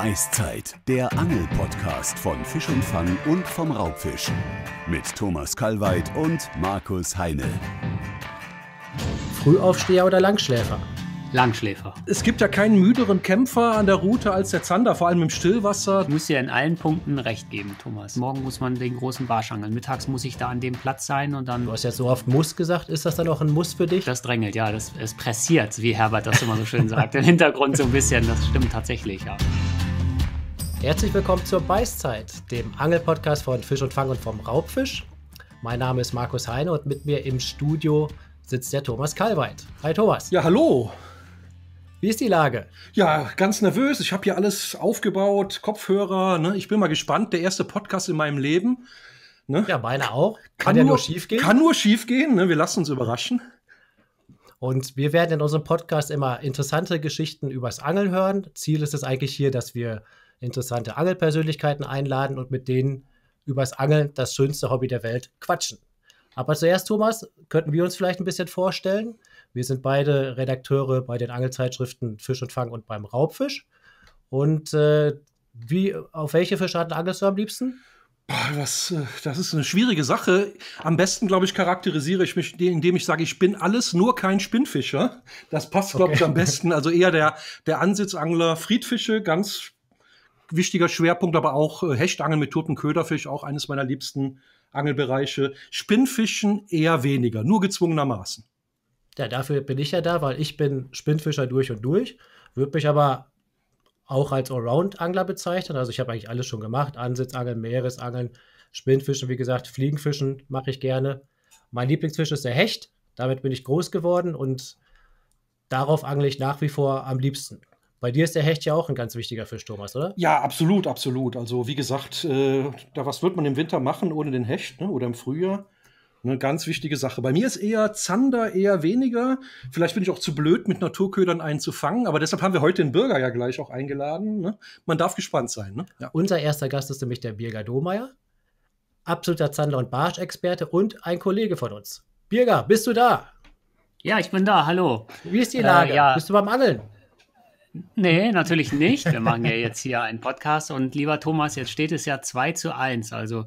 Beißzeit, der Angel-Podcast von Fisch und Fang und vom Raubfisch. Mit Thomas Kalweit und Markus Heine. Frühaufsteher oder Langschläfer? Langschläfer. Es gibt ja keinen müderen Kämpfer an der Route als der Zander, vor allem im Stillwasser. Ich muss dir in allen Punkten recht geben, Thomas. Morgen muss man den großen Barsch angeln. Mittags muss ich da an dem Platz sein und dann. Du hast ja so oft Muss gesagt. Ist das dann auch ein Muss für dich? Das drängelt, ja. Das, es pressiert, wie Herbert das immer so schön sagt. Im Hintergrund so ein bisschen. Das stimmt tatsächlich, ja. Herzlich willkommen zur Beißzeit, dem Angelpodcast von Fisch und Fang und vom Raubfisch. Mein Name ist Markus Heine und mit mir im Studio sitzt der Thomas Kalweit. Hi Thomas. Ja, hallo. Wie ist die Lage? Ja, ganz nervös. Ich habe hier alles aufgebaut, Kopfhörer. Ne? Ich bin mal gespannt. Der erste Podcast in meinem Leben. Ne? Ja, meine auch. Kann, kann ja nur, nur schief gehen. Kann nur schief gehen. Ne? Wir lassen uns überraschen. Und wir werden in unserem Podcast immer interessante Geschichten übers Angeln hören. Ziel ist es eigentlich hier, dass wir interessante Angelpersönlichkeiten einladen und mit denen übers Angeln, das schönste Hobby der Welt, quatschen. Aber zuerst, Thomas, könnten wir uns vielleicht ein bisschen vorstellen. Wir sind beide Redakteure bei den Angelzeitschriften Fisch und Fang und beim Raubfisch. Und äh, wie, auf welche Fischarten angelst du am liebsten? Das, äh, das ist eine schwierige Sache. Am besten, glaube ich, charakterisiere ich mich, indem ich sage, ich bin alles, nur kein Spinnfischer. Das passt, glaube okay. ich, am besten. Also eher der, der Ansitzangler Friedfische, ganz wichtiger Schwerpunkt, aber auch äh, Hechtangeln mit toten Köderfisch, auch eines meiner liebsten Angelbereiche. Spinnfischen eher weniger, nur gezwungenermaßen. Ja, dafür bin ich ja da, weil ich bin Spinnfischer durch und durch, würde mich aber auch als Allround-Angler bezeichnen. Also ich habe eigentlich alles schon gemacht. Ansitzangeln, Meeresangeln, Spinnfischen, wie gesagt, Fliegenfischen mache ich gerne. Mein Lieblingsfisch ist der Hecht. Damit bin ich groß geworden und darauf angle ich nach wie vor am liebsten. Bei dir ist der Hecht ja auch ein ganz wichtiger Fisch, Thomas, oder? Ja, absolut, absolut. Also wie gesagt, äh, da was wird man im Winter machen ohne den Hecht ne? oder im Frühjahr? Eine ganz wichtige Sache. Bei mir ist eher Zander eher weniger. Vielleicht bin ich auch zu blöd, mit Naturködern einen zu fangen, aber deshalb haben wir heute den Bürger ja gleich auch eingeladen. Ne? Man darf gespannt sein. Ne? Ja. Unser erster Gast ist nämlich der Birger Domeyer, absoluter Zander- und Barsch-Experte und ein Kollege von uns. Birger, bist du da? Ja, ich bin da. Hallo. Wie ist die Lage? Äh, ja. Bist du beim Angeln? Nee, natürlich nicht. Wir machen ja jetzt hier einen Podcast und lieber Thomas, jetzt steht es ja 2 zu 1. Also,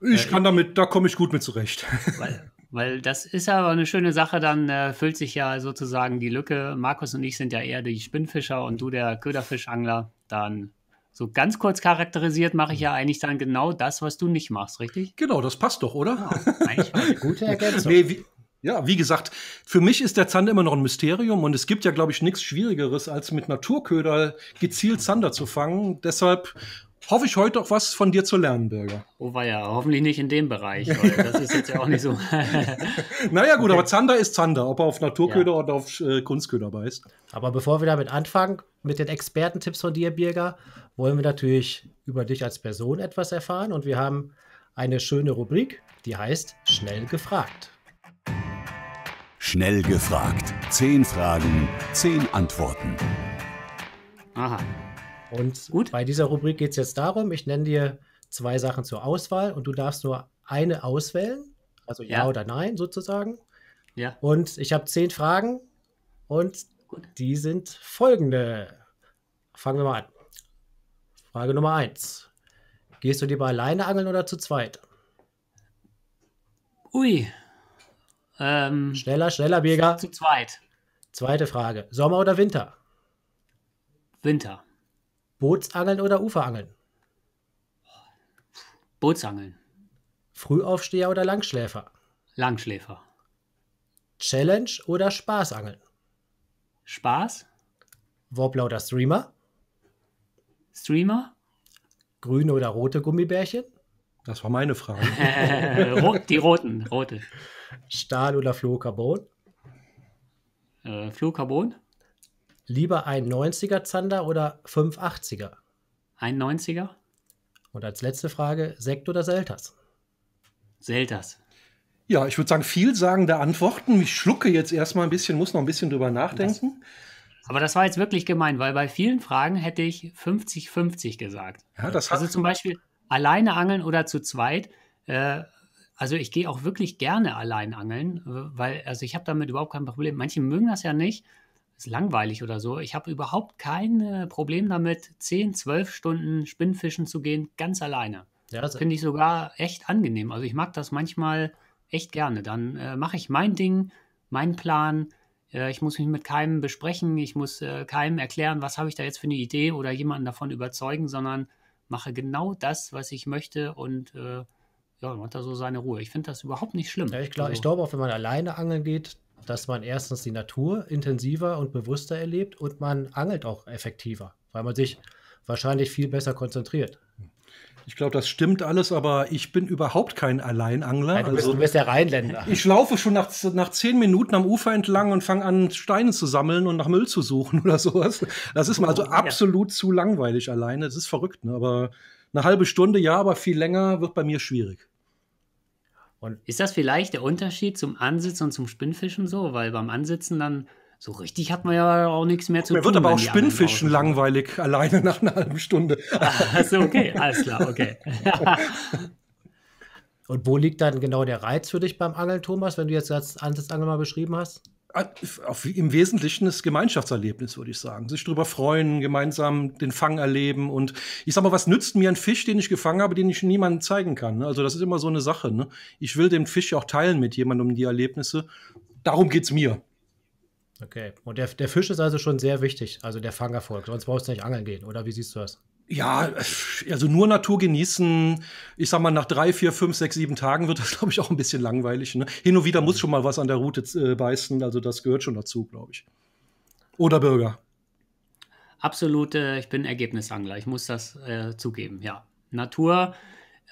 ich äh, kann damit, da komme ich gut mit zurecht. Weil, weil das ist ja aber eine schöne Sache, dann äh, füllt sich ja sozusagen die Lücke. Markus und ich sind ja eher die Spinnfischer und du der Köderfischangler. Dann so ganz kurz charakterisiert mache ich ja eigentlich dann genau das, was du nicht machst, richtig? Genau, das passt doch, oder? Genau, eigentlich eine gute Ergänzung. Nee, wie, ja, wie gesagt, für mich ist der Zander immer noch ein Mysterium und es gibt ja, glaube ich, nichts Schwierigeres, als mit Naturköder gezielt Zander zu fangen. Deshalb hoffe ich heute auch was von dir zu lernen, Birger. Oh war ja, hoffentlich nicht in dem Bereich, weil das ist jetzt ja auch nicht so. naja, gut, okay. aber Zander ist Zander, ob er auf Naturköder ja. oder auf äh, Kunstköder beißt. Aber bevor wir damit anfangen, mit den Expertentipps von dir, Birger, wollen wir natürlich über dich als Person etwas erfahren und wir haben eine schöne Rubrik, die heißt Schnell gefragt. Schnell gefragt. Zehn Fragen, zehn Antworten. Aha. Und Gut. bei dieser Rubrik geht es jetzt darum, ich nenne dir zwei Sachen zur Auswahl und du darfst nur eine auswählen, also ja, ja oder nein sozusagen. Ja. Und ich habe zehn Fragen und Gut. die sind folgende. Fangen wir mal an. Frage Nummer eins. Gehst du lieber alleine angeln oder zu zweit? Ui, ähm, schneller, schneller, Birger. Zu zweit. Zweite Frage. Sommer oder Winter? Winter. Bootsangeln oder Uferangeln? Bootsangeln. Frühaufsteher oder Langschläfer? Langschläfer. Challenge oder Spaßangeln? Spaß. Wobbler oder Streamer? Streamer. Grüne oder rote Gummibärchen? Das war meine Frage. die roten, rote. Stahl oder Fluorocarbon? Äh, Lieber ein 90er Zander oder 580er? Ein 90er. Und als letzte Frage, Sekt oder Selters? Selters. Ja, ich würde sagen, vielsagende Antworten. Ich schlucke jetzt erstmal ein bisschen, muss noch ein bisschen drüber nachdenken. Das, aber das war jetzt wirklich gemein, weil bei vielen Fragen hätte ich 50-50 gesagt. Ja, das also hat, zum Beispiel, alleine angeln oder zu zweit. Äh, also ich gehe auch wirklich gerne allein angeln, äh, weil also ich habe damit überhaupt kein Problem. Manche mögen das ja nicht, ist langweilig oder so. Ich habe überhaupt kein äh, Problem damit, 10, 12 Stunden Spinnfischen zu gehen, ganz alleine. Ja, das finde ich sogar echt angenehm. Also ich mag das manchmal echt gerne. Dann äh, mache ich mein Ding, meinen Plan. Äh, ich muss mich mit keinem besprechen. Ich muss keinem erklären, was habe ich da jetzt für eine Idee oder jemanden davon überzeugen, sondern mache genau das, was ich möchte und äh, ja, man hat da so seine Ruhe. Ich finde das überhaupt nicht schlimm. Ja, ich also glaube also, glaub auch, wenn man alleine angeln geht, dass man erstens die Natur intensiver und bewusster erlebt und man angelt auch effektiver, weil man sich wahrscheinlich viel besser konzentriert. Ich glaube, das stimmt alles, aber ich bin überhaupt kein Alleinangler. Nein, du, bist, also, du bist der Rheinländer. Ich laufe schon nach, nach zehn Minuten am Ufer entlang und fange an, Steine zu sammeln und nach Müll zu suchen oder sowas. Das ist mir also absolut ja. zu langweilig alleine. Das ist verrückt, ne? aber eine halbe Stunde, ja, aber viel länger wird bei mir schwierig. Und ist das vielleicht der Unterschied zum Ansitzen und zum Spinnfischen so? Weil beim Ansitzen dann so richtig hat man ja auch nichts mehr zu Mir tun. Mir wird aber auch Spinnfischen langweilig alleine nach einer halben Stunde. Also okay, alles klar, okay. Und wo liegt dann genau der Reiz für dich beim Angeln, Thomas, wenn du jetzt das Angeln mal beschrieben hast? Im Wesentlichen das Gemeinschaftserlebnis, würde ich sagen. Sich darüber freuen, gemeinsam den Fang erleben. Und ich sag mal, was nützt mir ein Fisch, den ich gefangen habe, den ich niemandem zeigen kann? Also, das ist immer so eine Sache. Ne? Ich will den Fisch auch teilen mit jemandem, die Erlebnisse. Darum geht es mir. Okay. Und der, der Fisch ist also schon sehr wichtig, also der Fangerfolg. Sonst brauchst du nicht angeln gehen, oder wie siehst du das? Ja, also nur Natur genießen. Ich sag mal, nach drei, vier, fünf, sechs, sieben Tagen wird das, glaube ich, auch ein bisschen langweilig. Ne? Hin und wieder muss schon mal was an der Route äh, beißen. Also das gehört schon dazu, glaube ich. Oder Bürger? Absolut, äh, ich bin Ergebnisangler. Ich muss das äh, zugeben, ja. Natur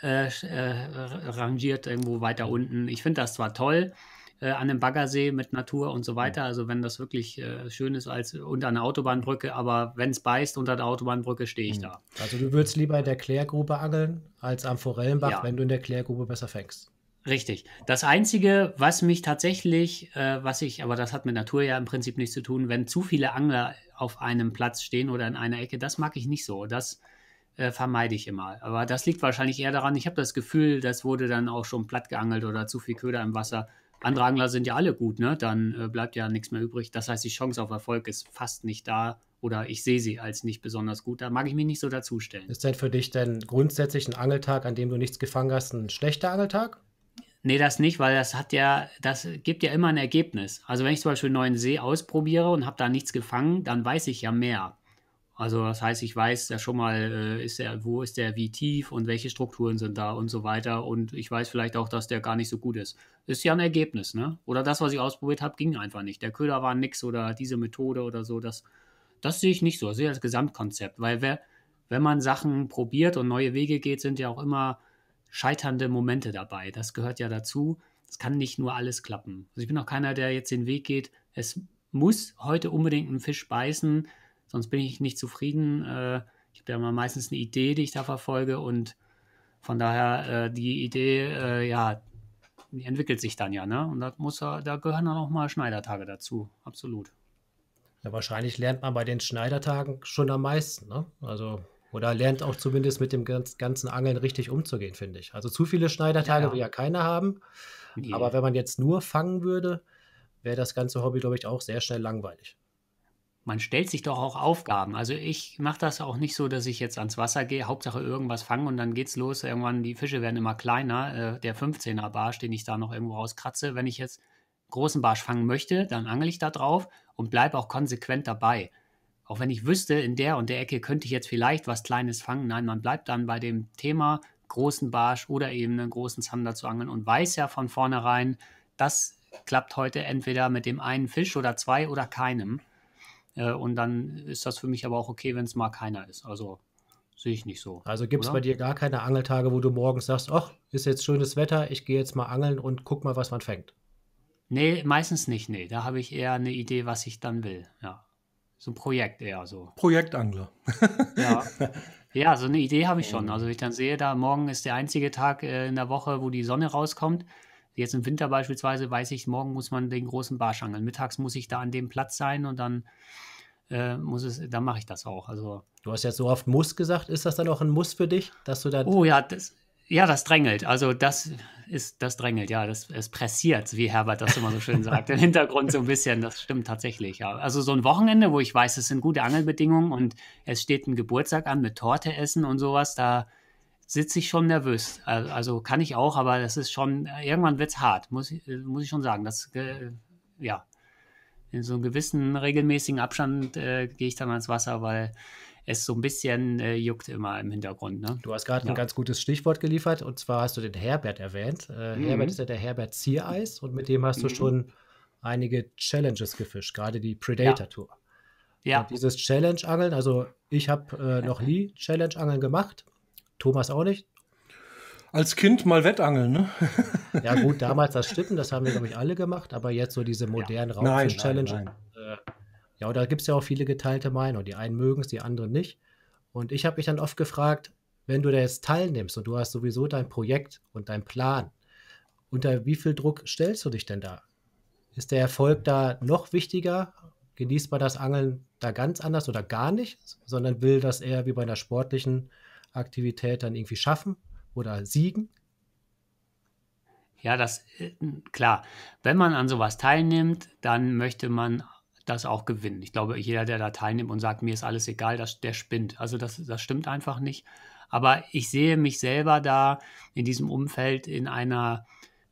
äh, äh, rangiert irgendwo weiter unten. Ich finde das zwar toll, äh, an einem Baggersee mit Natur und so weiter. Also wenn das wirklich äh, schön ist als unter einer Autobahnbrücke, aber wenn es beißt unter der Autobahnbrücke, stehe ich mhm. da. Also du würdest lieber in der Klärgrube angeln als am Forellenbach, ja. wenn du in der Klärgrube besser fängst. Richtig. Das Einzige, was mich tatsächlich, äh, was ich, aber das hat mit Natur ja im Prinzip nichts zu tun, wenn zu viele Angler auf einem Platz stehen oder in einer Ecke, das mag ich nicht so. Das äh, vermeide ich immer. Aber das liegt wahrscheinlich eher daran, ich habe das Gefühl, das wurde dann auch schon platt geangelt oder zu viel Köder im Wasser. Andere Angler sind ja alle gut, ne? Dann äh, bleibt ja nichts mehr übrig. Das heißt, die Chance auf Erfolg ist fast nicht da oder ich sehe sie als nicht besonders gut. Da mag ich mich nicht so dazustellen. Ist denn für dich denn grundsätzlich ein Angeltag, an dem du nichts gefangen hast, ein schlechter Angeltag? Nee, das nicht, weil das hat ja, das gibt ja immer ein Ergebnis. Also wenn ich zum Beispiel einen neuen See ausprobiere und habe da nichts gefangen, dann weiß ich ja mehr. Also das heißt, ich weiß ja schon mal, äh, ist der, wo ist der wie tief und welche Strukturen sind da und so weiter. Und ich weiß vielleicht auch, dass der gar nicht so gut ist. Ist ja ein Ergebnis, ne? Oder das, was ich ausprobiert habe, ging einfach nicht. Der Köder war nix oder diese Methode oder so. Das, das sehe ich nicht so. Das sehe ich als Gesamtkonzept. Weil wer, wenn man Sachen probiert und neue Wege geht, sind ja auch immer scheiternde Momente dabei. Das gehört ja dazu. Es kann nicht nur alles klappen. Also ich bin auch keiner, der jetzt den Weg geht, es muss heute unbedingt einen Fisch beißen sonst bin ich nicht zufrieden. Äh, ich habe ja mal meistens eine Idee, die ich da verfolge und von daher äh, die Idee, äh, ja, die entwickelt sich dann ja, ne? Und das muss da gehören dann auch mal Schneidertage dazu, absolut. Ja, wahrscheinlich lernt man bei den Schneidertagen schon am meisten, ne? Also oder lernt auch zumindest mit dem ganzen Angeln richtig umzugehen, finde ich. Also zu viele Schneidertage ja. will ja keiner haben. Nee. Aber wenn man jetzt nur fangen würde, wäre das ganze Hobby, glaube ich, auch sehr schnell langweilig man stellt sich doch auch Aufgaben. Also ich mache das auch nicht so, dass ich jetzt ans Wasser gehe, Hauptsache irgendwas fangen und dann geht's los. Irgendwann, die Fische werden immer kleiner. Äh, der 15er Barsch, den ich da noch irgendwo rauskratze, wenn ich jetzt großen Barsch fangen möchte, dann angel ich da drauf und bleibe auch konsequent dabei. Auch wenn ich wüsste, in der und der Ecke könnte ich jetzt vielleicht was Kleines fangen. Nein, man bleibt dann bei dem Thema großen Barsch oder eben einen großen Zander zu angeln und weiß ja von vornherein, das klappt heute entweder mit dem einen Fisch oder zwei oder keinem. Äh, und dann ist das für mich aber auch okay, wenn es mal keiner ist. Also sehe ich nicht so. Also gibt es bei dir gar keine Angeltage, wo du morgens sagst, ach, ist jetzt schönes Wetter, ich gehe jetzt mal angeln und guck mal, was man fängt. Nee, meistens nicht, nee. Da habe ich eher eine Idee, was ich dann will, ja. So ein Projekt eher so. Projektangler. ja. ja, so eine Idee habe ich schon. Also ich dann sehe, da morgen ist der einzige Tag äh, in der Woche, wo die Sonne rauskommt, Jetzt im Winter beispielsweise weiß ich, morgen muss man den großen Barsch angeln. Mittags muss ich da an dem Platz sein und dann äh, muss es, dann mache ich das auch. Also du hast ja so oft Muss gesagt. Ist das dann auch ein Muss für dich, dass du da? Oh ja, das, ja, das drängelt. Also das ist, das drängelt. Ja, das es pressiert, wie Herbert das immer so schön sagt. Im Hintergrund so ein bisschen. Das stimmt tatsächlich. Ja, also so ein Wochenende, wo ich weiß, es sind gute Angelbedingungen und es steht ein Geburtstag an mit Torte essen und sowas. Da sitze ich schon nervös. Also kann ich auch, aber das ist schon, irgendwann wird es hart, muss, äh, muss ich schon sagen. Das, äh, ja, in so einem gewissen regelmäßigen Abstand äh, gehe ich dann ans Wasser, weil es so ein bisschen äh, juckt immer im Hintergrund. Ne? Du hast gerade ja. ein ganz gutes Stichwort geliefert und zwar hast du den Herbert erwähnt. Äh, mhm. Herbert ist ja der Herbert Ziereis und mit dem hast du mhm. schon einige Challenges gefischt, gerade die Predator Tour. Ja. ja. dieses Challenge-Angeln, also ich habe äh, noch nie Challenge-Angeln gemacht, Thomas auch nicht? Als Kind mal Wettangeln, ne? ja, gut, damals das Stippen, das haben wir, glaube ich, alle gemacht, aber jetzt so diese modernen ja. Raubfisch-Challenge. Äh, ja, und da gibt es ja auch viele geteilte Meinungen. Die einen mögen es, die anderen nicht. Und ich habe mich dann oft gefragt, wenn du da jetzt teilnimmst und du hast sowieso dein Projekt und deinen Plan, unter wie viel Druck stellst du dich denn da? Ist der Erfolg da noch wichtiger? Genießt man das Angeln da ganz anders oder gar nicht, sondern will das eher wie bei einer sportlichen Aktivität dann irgendwie schaffen oder siegen? Ja, das äh, klar. Wenn man an sowas teilnimmt, dann möchte man das auch gewinnen. Ich glaube, jeder, der da teilnimmt und sagt, mir ist alles egal, das, der spinnt. Also das, das stimmt einfach nicht. Aber ich sehe mich selber da in diesem Umfeld in einer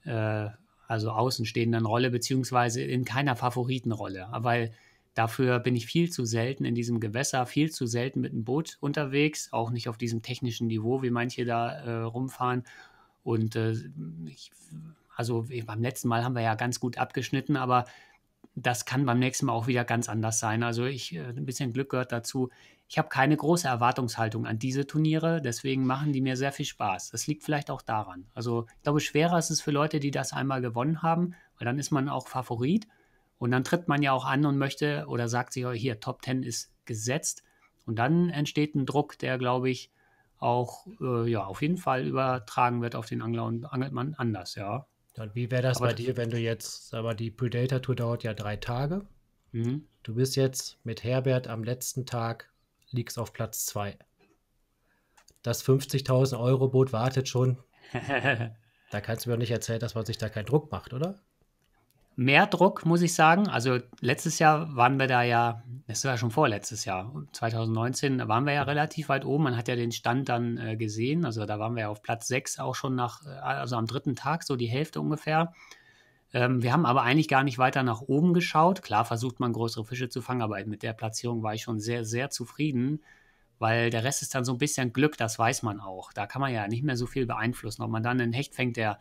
äh, also außenstehenden Rolle, beziehungsweise in keiner Favoritenrolle. Weil Dafür bin ich viel zu selten in diesem Gewässer, viel zu selten mit dem Boot unterwegs, auch nicht auf diesem technischen Niveau, wie manche da äh, rumfahren. Und äh, ich, also beim letzten Mal haben wir ja ganz gut abgeschnitten, aber das kann beim nächsten Mal auch wieder ganz anders sein. Also ich, äh, ein bisschen Glück gehört dazu. Ich habe keine große Erwartungshaltung an diese Turniere, deswegen machen die mir sehr viel Spaß. Das liegt vielleicht auch daran. Also ich glaube, schwerer ist es für Leute, die das einmal gewonnen haben, weil dann ist man auch Favorit. Und dann tritt man ja auch an und möchte oder sagt sich, hier, Top 10 ist gesetzt. Und dann entsteht ein Druck, der, glaube ich, auch äh, ja, auf jeden Fall übertragen wird auf den Angler und angelt man anders, ja. Und wie wäre das Aber bei dir, wenn du jetzt, sag mal, die Predator Tour dauert ja drei Tage. Mhm. Du bist jetzt mit Herbert am letzten Tag, liegst auf Platz zwei. Das 50.000 Euro Boot wartet schon. da kannst du mir doch nicht erzählen, dass man sich da keinen Druck macht, oder? mehr Druck, muss ich sagen. Also letztes Jahr waren wir da ja, das war schon vorletztes Jahr, 2019 waren wir ja relativ weit oben. Man hat ja den Stand dann äh, gesehen. Also da waren wir ja auf Platz 6 auch schon nach, äh, also am dritten Tag, so die Hälfte ungefähr. Ähm, wir haben aber eigentlich gar nicht weiter nach oben geschaut. Klar versucht man größere Fische zu fangen, aber mit der Platzierung war ich schon sehr, sehr zufrieden. Weil der Rest ist dann so ein bisschen Glück, das weiß man auch. Da kann man ja nicht mehr so viel beeinflussen. Ob man dann einen Hecht fängt, der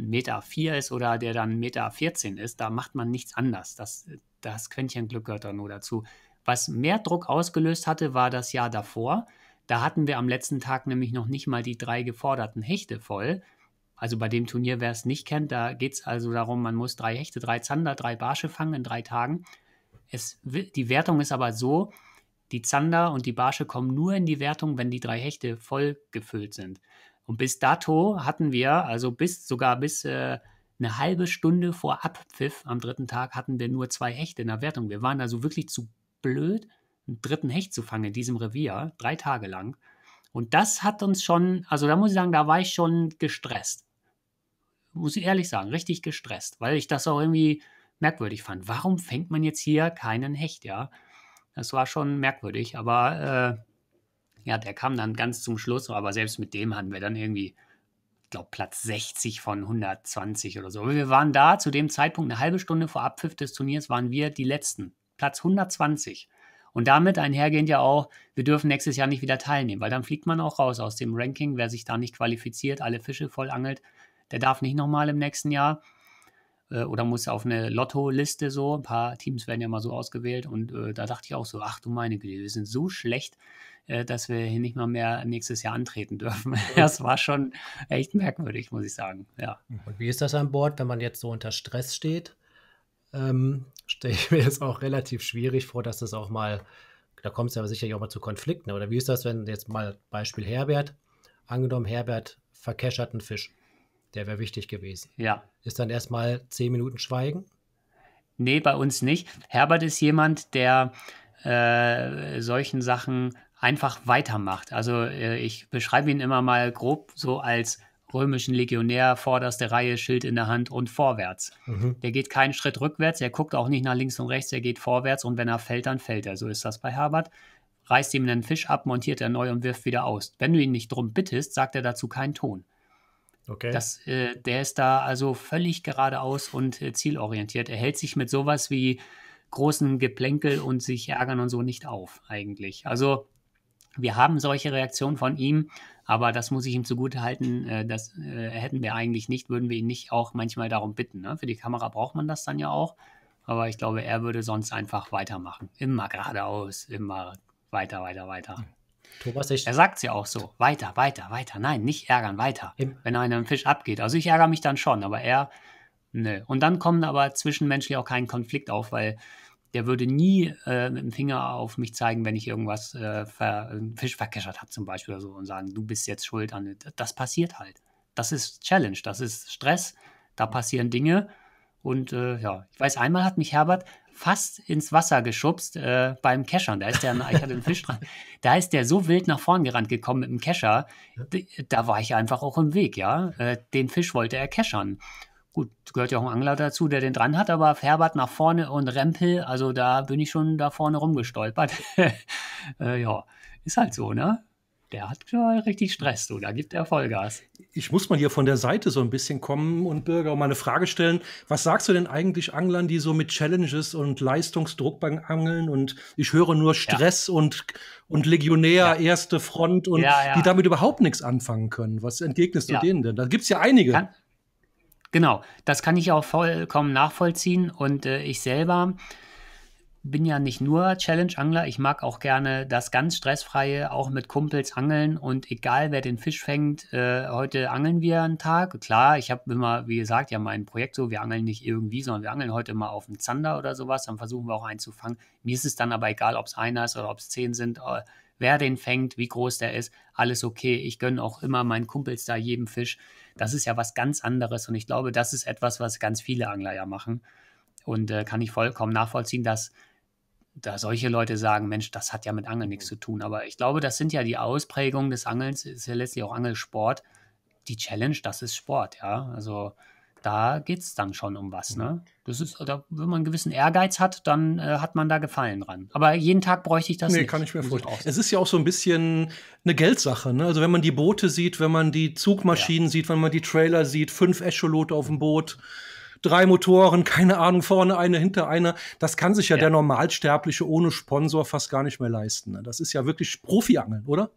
Meter 4 ist oder der dann Meter 14 ist, da macht man nichts anders. Das, das Quäntchen Glück gehört da nur dazu. Was mehr Druck ausgelöst hatte, war das Jahr davor. Da hatten wir am letzten Tag nämlich noch nicht mal die drei geforderten Hechte voll. Also bei dem Turnier, wer es nicht kennt, da geht es also darum, man muss drei Hechte, drei Zander, drei Barsche fangen in drei Tagen. Es, die Wertung ist aber so, die Zander und die Barsche kommen nur in die Wertung, wenn die drei Hechte voll gefüllt sind. Und bis dato hatten wir, also bis sogar bis äh, eine halbe Stunde vor Abpfiff am dritten Tag hatten wir nur zwei Hechte in der Wertung. Wir waren also wirklich zu blöd, einen dritten Hecht zu fangen in diesem Revier, drei Tage lang. Und das hat uns schon, also da muss ich sagen, da war ich schon gestresst. Muss ich ehrlich sagen, richtig gestresst, weil ich das auch irgendwie merkwürdig fand. Warum fängt man jetzt hier keinen Hecht, ja? Das war schon merkwürdig, aber äh, ja, der kam dann ganz zum Schluss, aber selbst mit dem hatten wir dann irgendwie, ich glaube, Platz 60 von 120 oder so. Wir waren da zu dem Zeitpunkt, eine halbe Stunde vor Abpfiff des Turniers, waren wir die Letzten. Platz 120. Und damit einhergehend ja auch, wir dürfen nächstes Jahr nicht wieder teilnehmen, weil dann fliegt man auch raus aus dem Ranking. Wer sich da nicht qualifiziert, alle Fische voll angelt, der darf nicht nochmal im nächsten Jahr äh, oder muss auf eine Lotto-Liste so. Ein paar Teams werden ja mal so ausgewählt und äh, da dachte ich auch so, ach du meine Güte, wir sind so schlecht. Äh, dass wir hier nicht mal mehr nächstes Jahr antreten dürfen. Das war schon echt merkwürdig, muss ich sagen. Ja. Und wie ist das an Bord, wenn man jetzt so unter Stress steht? Ähm, Stelle ich mir jetzt auch relativ schwierig vor, dass das auch mal, da kommt es ja sicherlich auch mal zu Konflikten. Oder wie ist das, wenn jetzt mal Beispiel Herbert, angenommen Herbert verkeschert einen Fisch, der wäre wichtig gewesen. Ja. Ist dann erstmal zehn Minuten Schweigen? Nee, bei uns nicht. Herbert ist jemand, der äh, solchen Sachen einfach weitermacht. Also äh, ich beschreibe ihn immer mal grob so als römischen Legionär, vorderste Reihe, Schild in der Hand und vorwärts. Mhm. Der geht keinen Schritt rückwärts, er guckt auch nicht nach links und rechts, er geht vorwärts und wenn er fällt, dann fällt er. So ist das bei Herbert. Reißt ihm einen Fisch ab, montiert er neu und wirft wieder aus. Wenn du ihn nicht drum bittest, sagt er dazu keinen Ton. Okay. Das, äh, der ist da also völlig geradeaus und äh, zielorientiert. Er hält sich mit sowas wie großen Geplänkel und sich ärgern und so nicht auf, eigentlich. Also wir haben solche Reaktionen von ihm, aber das muss ich ihm zugutehalten. Äh, das äh, hätten wir eigentlich nicht, würden wir ihn nicht auch manchmal darum bitten. Ne? Für die Kamera braucht man das dann ja auch. Aber ich glaube, er würde sonst einfach weitermachen. Immer geradeaus, immer weiter, weiter, weiter. Hm. Thomas, ich er sagt es ja auch so. Weiter, weiter, weiter. Nein, nicht ärgern, weiter. Im wenn einem Fisch abgeht. Also ich ärgere mich dann schon, aber er, nö. Und dann kommen aber zwischenmenschlich auch keinen Konflikt auf, weil der würde nie äh, mit dem Finger auf mich zeigen, wenn ich irgendwas äh, ver, äh, Fisch verkeschert habe zum Beispiel oder so und sagen, du bist jetzt schuld an. Das passiert halt. Das ist Challenge, das ist Stress, da passieren Dinge. Und äh, ja, ich weiß, einmal hat mich Herbert fast ins Wasser geschubst äh, beim Keschern. Da ist der, ich hatte einen Fisch dran, da ist der so wild nach vorn gerannt gekommen mit dem Kescher. Da war ich einfach auch im Weg, ja. Äh, den Fisch wollte er keschern gut, gehört ja auch ein Angler dazu, der den dran hat, aber Herbert nach vorne und Rempel, also da bin ich schon da vorne rumgestolpert. äh, ja, ist halt so, ne? Der hat ja richtig Stress, so, da gibt er Vollgas. Ich muss mal hier von der Seite so ein bisschen kommen und Bürger mal eine Frage stellen. Was sagst du denn eigentlich Anglern, die so mit Challenges und Leistungsdruck beim Angeln und ich höre nur Stress ja. und, und Legionär, ja. erste Front und ja, die damit überhaupt nichts anfangen können? Was entgegnest du denen denn? Da gibt es ja einige. Kann Genau, das kann ich auch vollkommen nachvollziehen. Und äh, ich selber bin ja nicht nur Challenge-Angler, ich mag auch gerne das ganz stressfreie, auch mit Kumpels angeln und egal wer den Fisch fängt, äh, heute angeln wir einen Tag. Klar, ich habe immer, wie gesagt, ja mein Projekt so, wir angeln nicht irgendwie, sondern wir angeln heute mal auf einen Zander oder sowas, dann versuchen wir auch einen zu fangen. Mir ist es dann aber egal, ob es einer ist oder ob es zehn sind, äh, wer den fängt, wie groß der ist, alles okay. Ich gönne auch immer meinen Kumpels da jedem Fisch. Das ist ja was ganz anderes und ich glaube, das ist etwas, was ganz viele Angler ja machen. Und äh, kann ich vollkommen nachvollziehen, dass da solche Leute sagen, Mensch, das hat ja mit Angeln nichts zu tun. Aber ich glaube, das sind ja die Ausprägungen des Angelns, ist ja letztlich auch Angelsport. Die Challenge, das ist Sport, ja. Also da geht es dann schon um was. Ne? Mhm. Das ist, da, wenn man einen gewissen Ehrgeiz hat, dann äh, hat man da Gefallen dran. Aber jeden Tag bräuchte ich das nee, nicht. Nee, kann ich mir vorstellen. Es ist ja auch so ein bisschen eine Geldsache. Ne? Also wenn man die Boote sieht, wenn man die Zugmaschinen ja. sieht, wenn man die Trailer sieht, fünf Echolote auf dem Boot, drei Motoren, keine Ahnung, vorne eine, hinter einer. Das kann sich ja, ja. der Normalsterbliche ohne Sponsor fast gar nicht mehr leisten. Ne? Das ist ja wirklich Profiangeln, oder?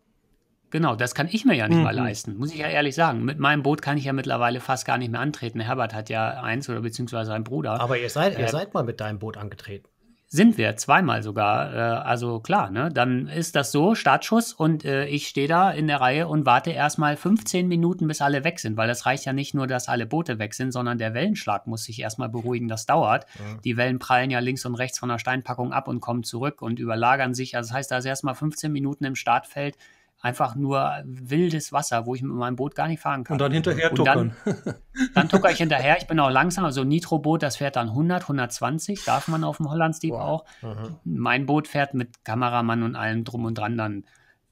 Genau, das kann ich mir ja nicht mhm. mal leisten, muss ich ja ehrlich sagen. Mit meinem Boot kann ich ja mittlerweile fast gar nicht mehr antreten. Herbert hat ja eins oder beziehungsweise sein Bruder. Aber ihr seid, ihr äh, seid mal mit deinem Boot angetreten. Sind wir, zweimal sogar. Äh, also klar, ne? Dann ist das so, Startschuss und äh, ich stehe da in der Reihe und warte erstmal 15 Minuten, bis alle weg sind, weil das reicht ja nicht nur, dass alle Boote weg sind, sondern der Wellenschlag muss sich erstmal beruhigen, das dauert. Mhm. Die Wellen prallen ja links und rechts von der Steinpackung ab und kommen zurück und überlagern sich. Also das heißt, da ist erstmal 15 Minuten im Startfeld einfach nur wildes Wasser, wo ich mit meinem Boot gar nicht fahren kann. Und dann hinterher tuckern. Dann, dann tucker ich hinterher. Ich bin auch langsam. Also Nitroboot, das fährt dann 100, 120, darf man auf dem Hollandsdieb wow. auch. Mhm. Mein Boot fährt mit Kameramann und allem drum und dran dann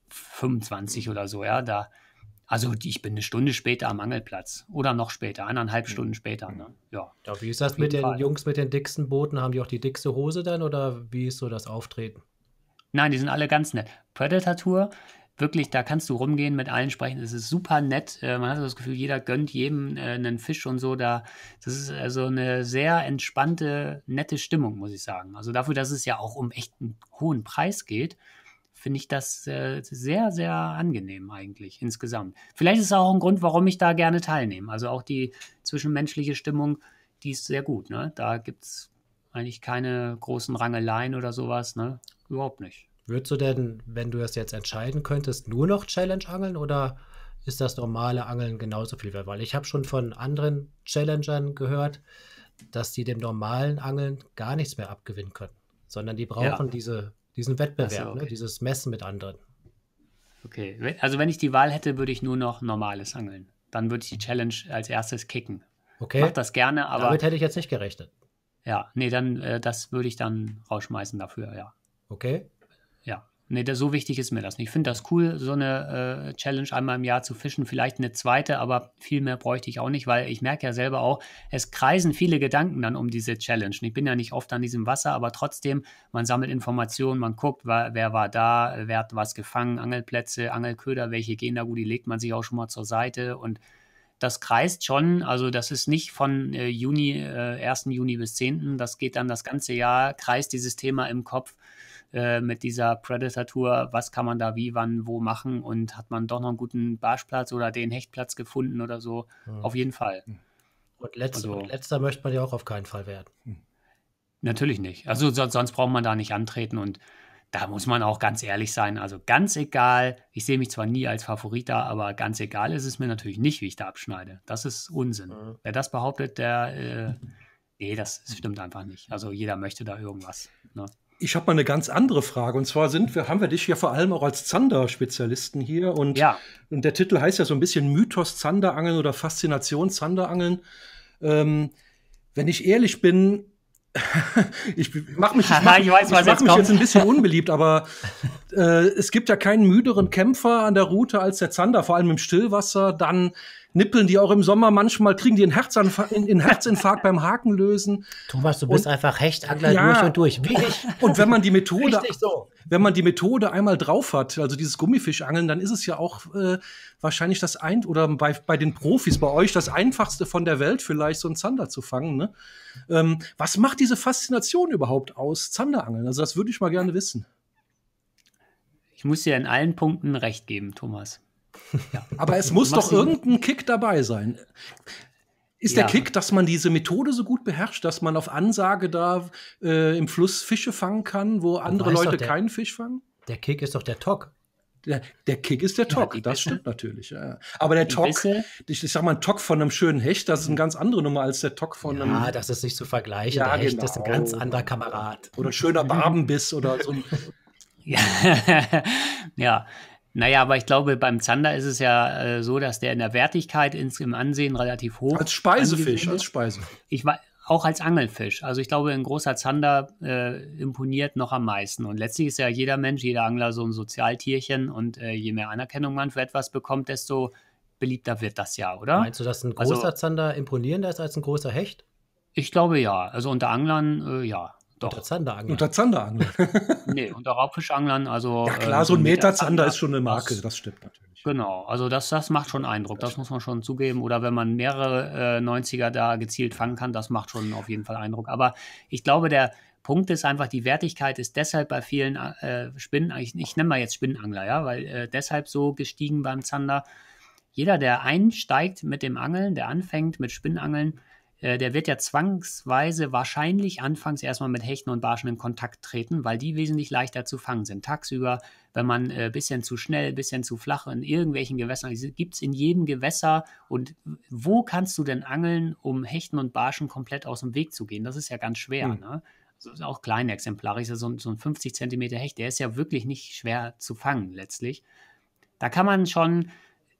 25 oder so, ja. Da, also ich bin eine Stunde später am Angelplatz oder noch später, eineinhalb mhm. Stunden später. Ne? Mhm. Ja. ja. Wie ist das mit den Fall. Jungs mit den dicksten Booten? Haben die auch die dickste Hose dann oder wie ist so das Auftreten? Nein, die sind alle ganz nett. Predator Tour wirklich, da kannst du rumgehen, mit allen sprechen. Es ist super nett. Äh, man hat das Gefühl, jeder gönnt jedem äh, einen Fisch und so. Da, das ist also eine sehr entspannte, nette Stimmung, muss ich sagen. Also dafür, dass es ja auch um echt einen hohen Preis geht, finde ich das äh, sehr, sehr angenehm eigentlich insgesamt. Vielleicht ist es auch ein Grund, warum ich da gerne teilnehme. Also auch die zwischenmenschliche Stimmung, die ist sehr gut. Ne? Da gibt es eigentlich keine großen Rangeleien oder sowas. Ne? Überhaupt nicht. Würdest du denn, wenn du das jetzt entscheiden könntest, nur noch Challenge angeln oder ist das normale Angeln genauso viel wert? Weil ich habe schon von anderen Challengern gehört, dass die dem normalen Angeln gar nichts mehr abgewinnen können, sondern die brauchen ja. diese, diesen Wettbewerb, so, ne? okay. ne? dieses Messen mit anderen. Okay, also wenn ich die Wahl hätte, würde ich nur noch normales angeln. Dann würde ich die Challenge als erstes kicken. Okay. mach das gerne, aber. Damit hätte ich jetzt nicht gerechnet. Ja, nee, dann äh, das würde ich dann rausschmeißen dafür, ja. Okay nee, das, so wichtig ist mir das nicht. Ich finde das cool, so eine äh, Challenge einmal im Jahr zu fischen, vielleicht eine zweite, aber viel mehr bräuchte ich auch nicht, weil ich merke ja selber auch, es kreisen viele Gedanken dann um diese Challenge. Und ich bin ja nicht oft an diesem Wasser, aber trotzdem, man sammelt Informationen, man guckt, wer, wer war da, wer hat was gefangen, Angelplätze, Angelköder, welche gehen da gut, die legt man sich auch schon mal zur Seite und das kreist schon, also das ist nicht von äh, Juni, äh, 1. Juni bis 10. Das geht dann das ganze Jahr, kreist dieses Thema im Kopf äh, mit dieser Predator-Tour, was kann man da wie, wann, wo machen und hat man doch noch einen guten Barschplatz oder den Hechtplatz gefunden oder so. Ja. Auf jeden Fall. Hm. Und letzter, also, und letzter möchte man ja auch auf keinen Fall werden. Hm. Natürlich nicht. Also sonst, sonst braucht man da nicht antreten und da muss man auch ganz ehrlich sein. Also ganz egal, ich sehe mich zwar nie als Favorit da, aber ganz egal ist es mir natürlich nicht, wie ich da abschneide. Das ist Unsinn. Ja. Wer das behauptet, der, äh, nee, das stimmt einfach nicht. Also jeder möchte da irgendwas. Ne? Ich habe mal eine ganz andere Frage. Und zwar sind wir, haben wir dich ja vor allem auch als Zander-Spezialisten hier. Und, ja. und der Titel heißt ja so ein bisschen Mythos Zanderangeln oder Faszination Zanderangeln. Ähm, wenn ich ehrlich bin, ich mache mich, ich mach, ich weiß, ich mach jetzt mich jetzt ein bisschen unbeliebt, aber äh, es gibt ja keinen müderen Kämpfer an der Route als der Zander, vor allem im Stillwasser. Dann nippeln die auch im Sommer manchmal, kriegen die einen, Herzanf einen Herzinfarkt beim Haken lösen. Thomas, du bist und, einfach Hechtangler ja, durch und durch. Wie ich. Und wenn man die Methode, so. wenn man die Methode einmal drauf hat, also dieses Gummifischangeln, dann ist es ja auch äh, wahrscheinlich das ein oder bei, bei den Profis, bei euch das einfachste von der Welt, vielleicht so einen Zander zu fangen. Ne? Ähm, was macht diese Faszination überhaupt aus Zanderangeln? Also das würde ich mal gerne wissen. Ich muss dir in allen Punkten recht geben, Thomas. Ja, aber es muss doch irgendein Kick dabei sein. Ist ja. der Kick, dass man diese Methode so gut beherrscht, dass man auf Ansage da äh, im Fluss Fische fangen kann, wo andere Leute der, keinen Fisch fangen? Der Kick ist doch der Tock. Der, der Kick ist der Tock, ja, das Bisse. stimmt natürlich. Ja. Aber der Tock, ich, ich sag mal, ein Tok von einem schönen Hecht, das ist eine ganz andere Nummer als der Tock von einem. Ja, das ist nicht zu vergleichen. Ja, der Hecht genau. ist ein ganz anderer Kamerad. Oder ein schöner Barbenbiss oder so ein. ja. ja, naja, aber ich glaube, beim Zander ist es ja äh, so, dass der in der Wertigkeit, ins, im Ansehen relativ hoch ist. Als Speisefisch, als Speise. Ich war auch als Angelfisch. Also ich glaube, ein großer Zander äh, imponiert noch am meisten. Und letztlich ist ja jeder Mensch, jeder Angler so ein Sozialtierchen. Und äh, je mehr Anerkennung man für etwas bekommt, desto beliebter wird das ja, oder? Meinst du, dass ein also großer also, Zander imponierender ist als ein großer Hecht? Ich glaube ja. Also unter Anglern, äh, ja. Doch. Unter Zanderanglern. Unter Zanderanglern. nee, unter Raubfischanglern, also. Ja klar, äh, so ein Meter Zander ist schon eine Marke, das, das stimmt natürlich. Genau, also das, das macht schon Eindruck, das muss man schon zugeben. Oder wenn man mehrere äh, 90er da gezielt fangen kann, das macht schon auf jeden Fall Eindruck. Aber ich glaube, der Punkt ist einfach, die Wertigkeit ist deshalb bei vielen äh, Spinnen, ich, ich nenne mal jetzt Spinnenangler, ja, weil äh, deshalb so gestiegen beim Zander. Jeder, der einsteigt mit dem Angeln, der anfängt mit Spinnenangeln, äh, der wird ja zwangsweise wahrscheinlich anfangs erstmal mit Hechten und Barschen in Kontakt treten, weil die wesentlich leichter zu fangen sind. Tagsüber, wenn man ein äh, bisschen zu schnell, ein bisschen zu flach in irgendwelchen Gewässern, gibt es in jedem Gewässer. Und wo kannst du denn angeln, um Hechten und Barschen komplett aus dem Weg zu gehen? Das ist ja ganz schwer, mhm. ne? Also auch kleine Exemplare, so, so ein 50 Zentimeter Hecht, der ist ja wirklich nicht schwer zu fangen letztlich. Da kann man schon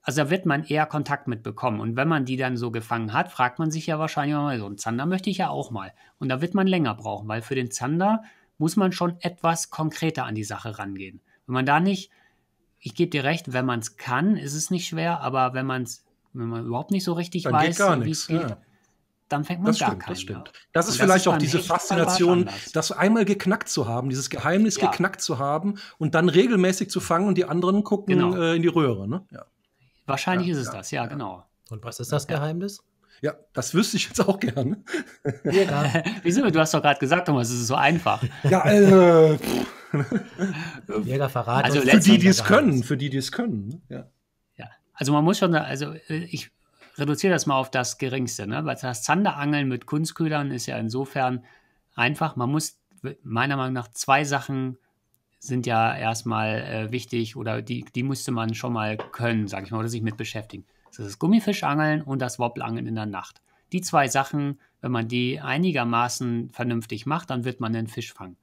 also da wird man eher Kontakt mitbekommen. Und wenn man die dann so gefangen hat, fragt man sich ja wahrscheinlich mal, so einen Zander möchte ich ja auch mal. Und da wird man länger brauchen, weil für den Zander muss man schon etwas konkreter an die Sache rangehen. Wenn man da nicht, ich gebe dir recht, wenn man es kann, ist es nicht schwer, aber wenn man es, wenn man überhaupt nicht so richtig dann weiß, wie es geht, ja dann fängt man das gar stimmt, keinen. Das stimmt. Das ist vielleicht das ist auch diese Faszination, das einmal geknackt zu haben, dieses Geheimnis ja. geknackt zu haben und dann regelmäßig zu fangen und die anderen gucken genau. äh, in die Röhre. Ne? Ja. Wahrscheinlich ja, ist es ja, das, ja, genau. Und was ist das Geheimnis? Ja, das wüsste ich jetzt auch gerne. Ja. Wieso? Du hast doch gerade gesagt, Thomas, es ist so einfach. Ja, äh, Jeder verrat also für die, die es können, für die, ne? die es können. Ja. ja, also man muss schon, also äh, ich reduziere das mal auf das Geringste, ne? weil das Zanderangeln mit Kunstködern ist ja insofern einfach. Man muss meiner Meinung nach zwei Sachen sind ja erstmal äh, wichtig oder die, die musste man schon mal können, sage ich mal, oder sich mit beschäftigen. Das ist das Gummifischangeln und das Wobblangeln in der Nacht. Die zwei Sachen, wenn man die einigermaßen vernünftig macht, dann wird man einen Fisch fangen.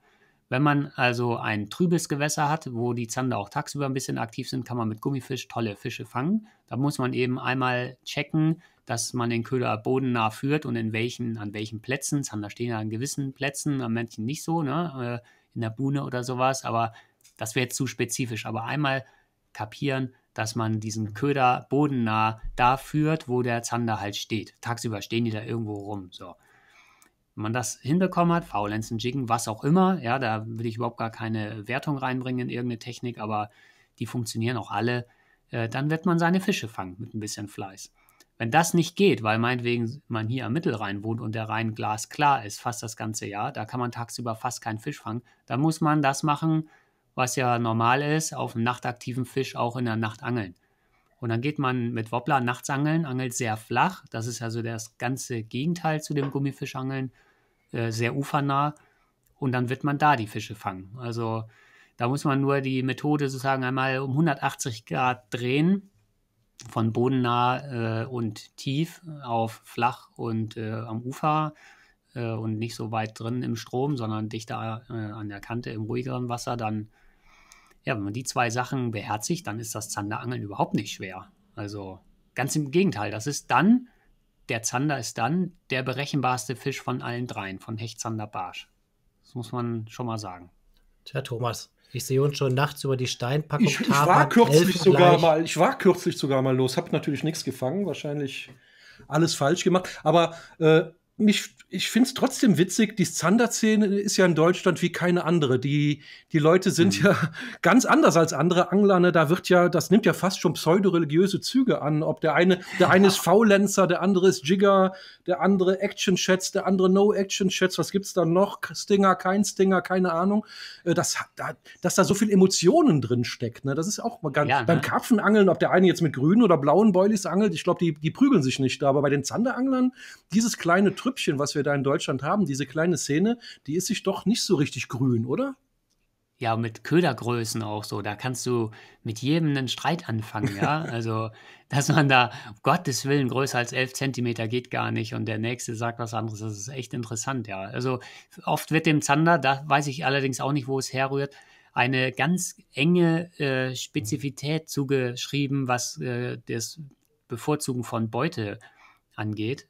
Wenn man also ein trübes Gewässer hat, wo die Zander auch tagsüber ein bisschen aktiv sind, kann man mit Gummifisch tolle Fische fangen. Da muss man eben einmal checken, dass man den Köder bodennah führt und in welchen, an welchen Plätzen. Zander stehen ja an gewissen Plätzen, an manchen nicht so. Ne? Äh, in der Bühne oder sowas, aber das wäre jetzt zu spezifisch. Aber einmal kapieren, dass man diesen Köder bodennah da führt, wo der Zander halt steht. Tagsüber stehen die da irgendwo rum. So. Wenn man das hinbekommen hat, Faulenzen, Jiggen, was auch immer, ja, da will ich überhaupt gar keine Wertung reinbringen in irgendeine Technik, aber die funktionieren auch alle, äh, dann wird man seine Fische fangen mit ein bisschen Fleiß. Wenn das nicht geht, weil meinetwegen man hier am Mittelrhein wohnt und der Rhein glasklar ist, fast das ganze Jahr, da kann man tagsüber fast keinen Fisch fangen, dann muss man das machen, was ja normal ist, auf einem nachtaktiven Fisch auch in der Nacht angeln. Und dann geht man mit Wobbler nachts angeln, angelt sehr flach. Das ist also das ganze Gegenteil zu dem Gummifischangeln, äh, sehr ufernah. Und dann wird man da die Fische fangen. Also da muss man nur die Methode sozusagen einmal um 180 Grad drehen von bodennah äh, und tief auf flach und äh, am Ufer äh, und nicht so weit drin im Strom, sondern dichter äh, an der Kante im ruhigeren Wasser, dann, ja, wenn man die zwei Sachen beherzigt, dann ist das Zanderangeln überhaupt nicht schwer. Also ganz im Gegenteil, das ist dann, der Zander ist dann der berechenbarste Fisch von allen dreien, von Hecht, Zander, Barsch. Das muss man schon mal sagen. Tja, Thomas, ich sehe uns schon nachts über die Steinpackung. Ich, ich war kürzlich sogar gleich. mal, ich war kürzlich sogar mal los, habe natürlich nichts gefangen, wahrscheinlich alles falsch gemacht. Aber äh, mich, ich finde es trotzdem witzig, die Zander-Szene ist ja in Deutschland wie keine andere. Die, die Leute sind mhm. ja ganz anders als andere Angler. Ne? Da wird ja, das nimmt ja fast schon pseudoreligiöse Züge an. Ob der eine, der eine ist Faulenzer, der andere ist Jigger, der andere Action-Chats, der andere No-Action-Chats. Was gibt's da noch? Stinger, kein Stinger, keine Ahnung. Äh, das, da, dass da so viel Emotionen drin steckt. Ne? Das ist auch mal ganz, ja, ne? beim Karpfenangeln, ob der eine jetzt mit grünen oder blauen Boilies angelt, ich glaube, die, die prügeln sich nicht da. Aber bei den Zanderanglern, dieses kleine Trick Grüppchen, was wir da in Deutschland haben, diese kleine Szene, die ist sich doch nicht so richtig grün, oder? Ja, mit Ködergrößen auch so. Da kannst du mit jedem einen Streit anfangen, ja. Also, dass man da, um Gottes Willen, größer als elf Zentimeter geht gar nicht und der Nächste sagt was anderes, das ist echt interessant, ja. Also, oft wird dem Zander, da weiß ich allerdings auch nicht, wo es herrührt, eine ganz enge äh, Spezifität zugeschrieben, was äh, das Bevorzugen von Beute angeht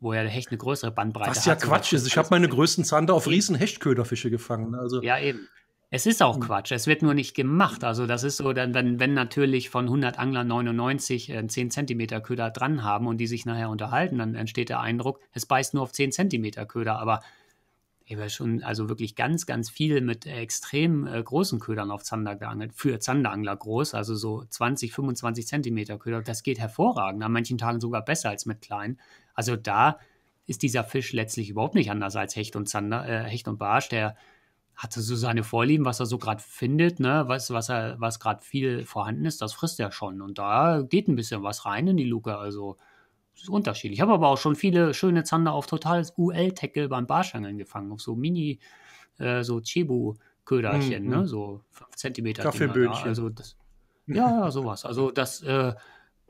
wo ja der Hecht eine größere Bandbreite hat. Was ja Quatsch ist. Ich habe meine größten Zander auf riesen Hechtköderfische gefangen. Also ja, eben. Es ist auch hm. Quatsch. Es wird nur nicht gemacht. Also das ist so, dann, dann wenn natürlich von 100 Anglern 99 äh, 10 Zentimeter Köder dran haben und die sich nachher unterhalten, dann entsteht der Eindruck, es beißt nur auf 10 Zentimeter Köder. Aber ich habe schon also wirklich ganz, ganz viel mit extrem äh, großen Ködern auf Zander geangelt. Für Zanderangler groß, also so 20, 25 Zentimeter Köder. Das geht hervorragend. An manchen Tagen sogar besser als mit kleinen. Also da ist dieser Fisch letztlich überhaupt nicht anders als Hecht und Zander, äh, Hecht und Barsch. Der hatte so seine Vorlieben, was er so gerade findet, ne, was, was was gerade viel vorhanden ist, das frisst er schon. Und da geht ein bisschen was rein in die Luke. Also das ist unterschiedlich. Ich habe aber auch schon viele schöne Zander auf totales UL-Tackle beim Barschangeln gefangen, auf so Mini, äh, so Chebu-Köderchen, mhm. ne? Hm. So 5 cm. Kaffeeböhnchen. Also das, ja, sowas. Also das, äh,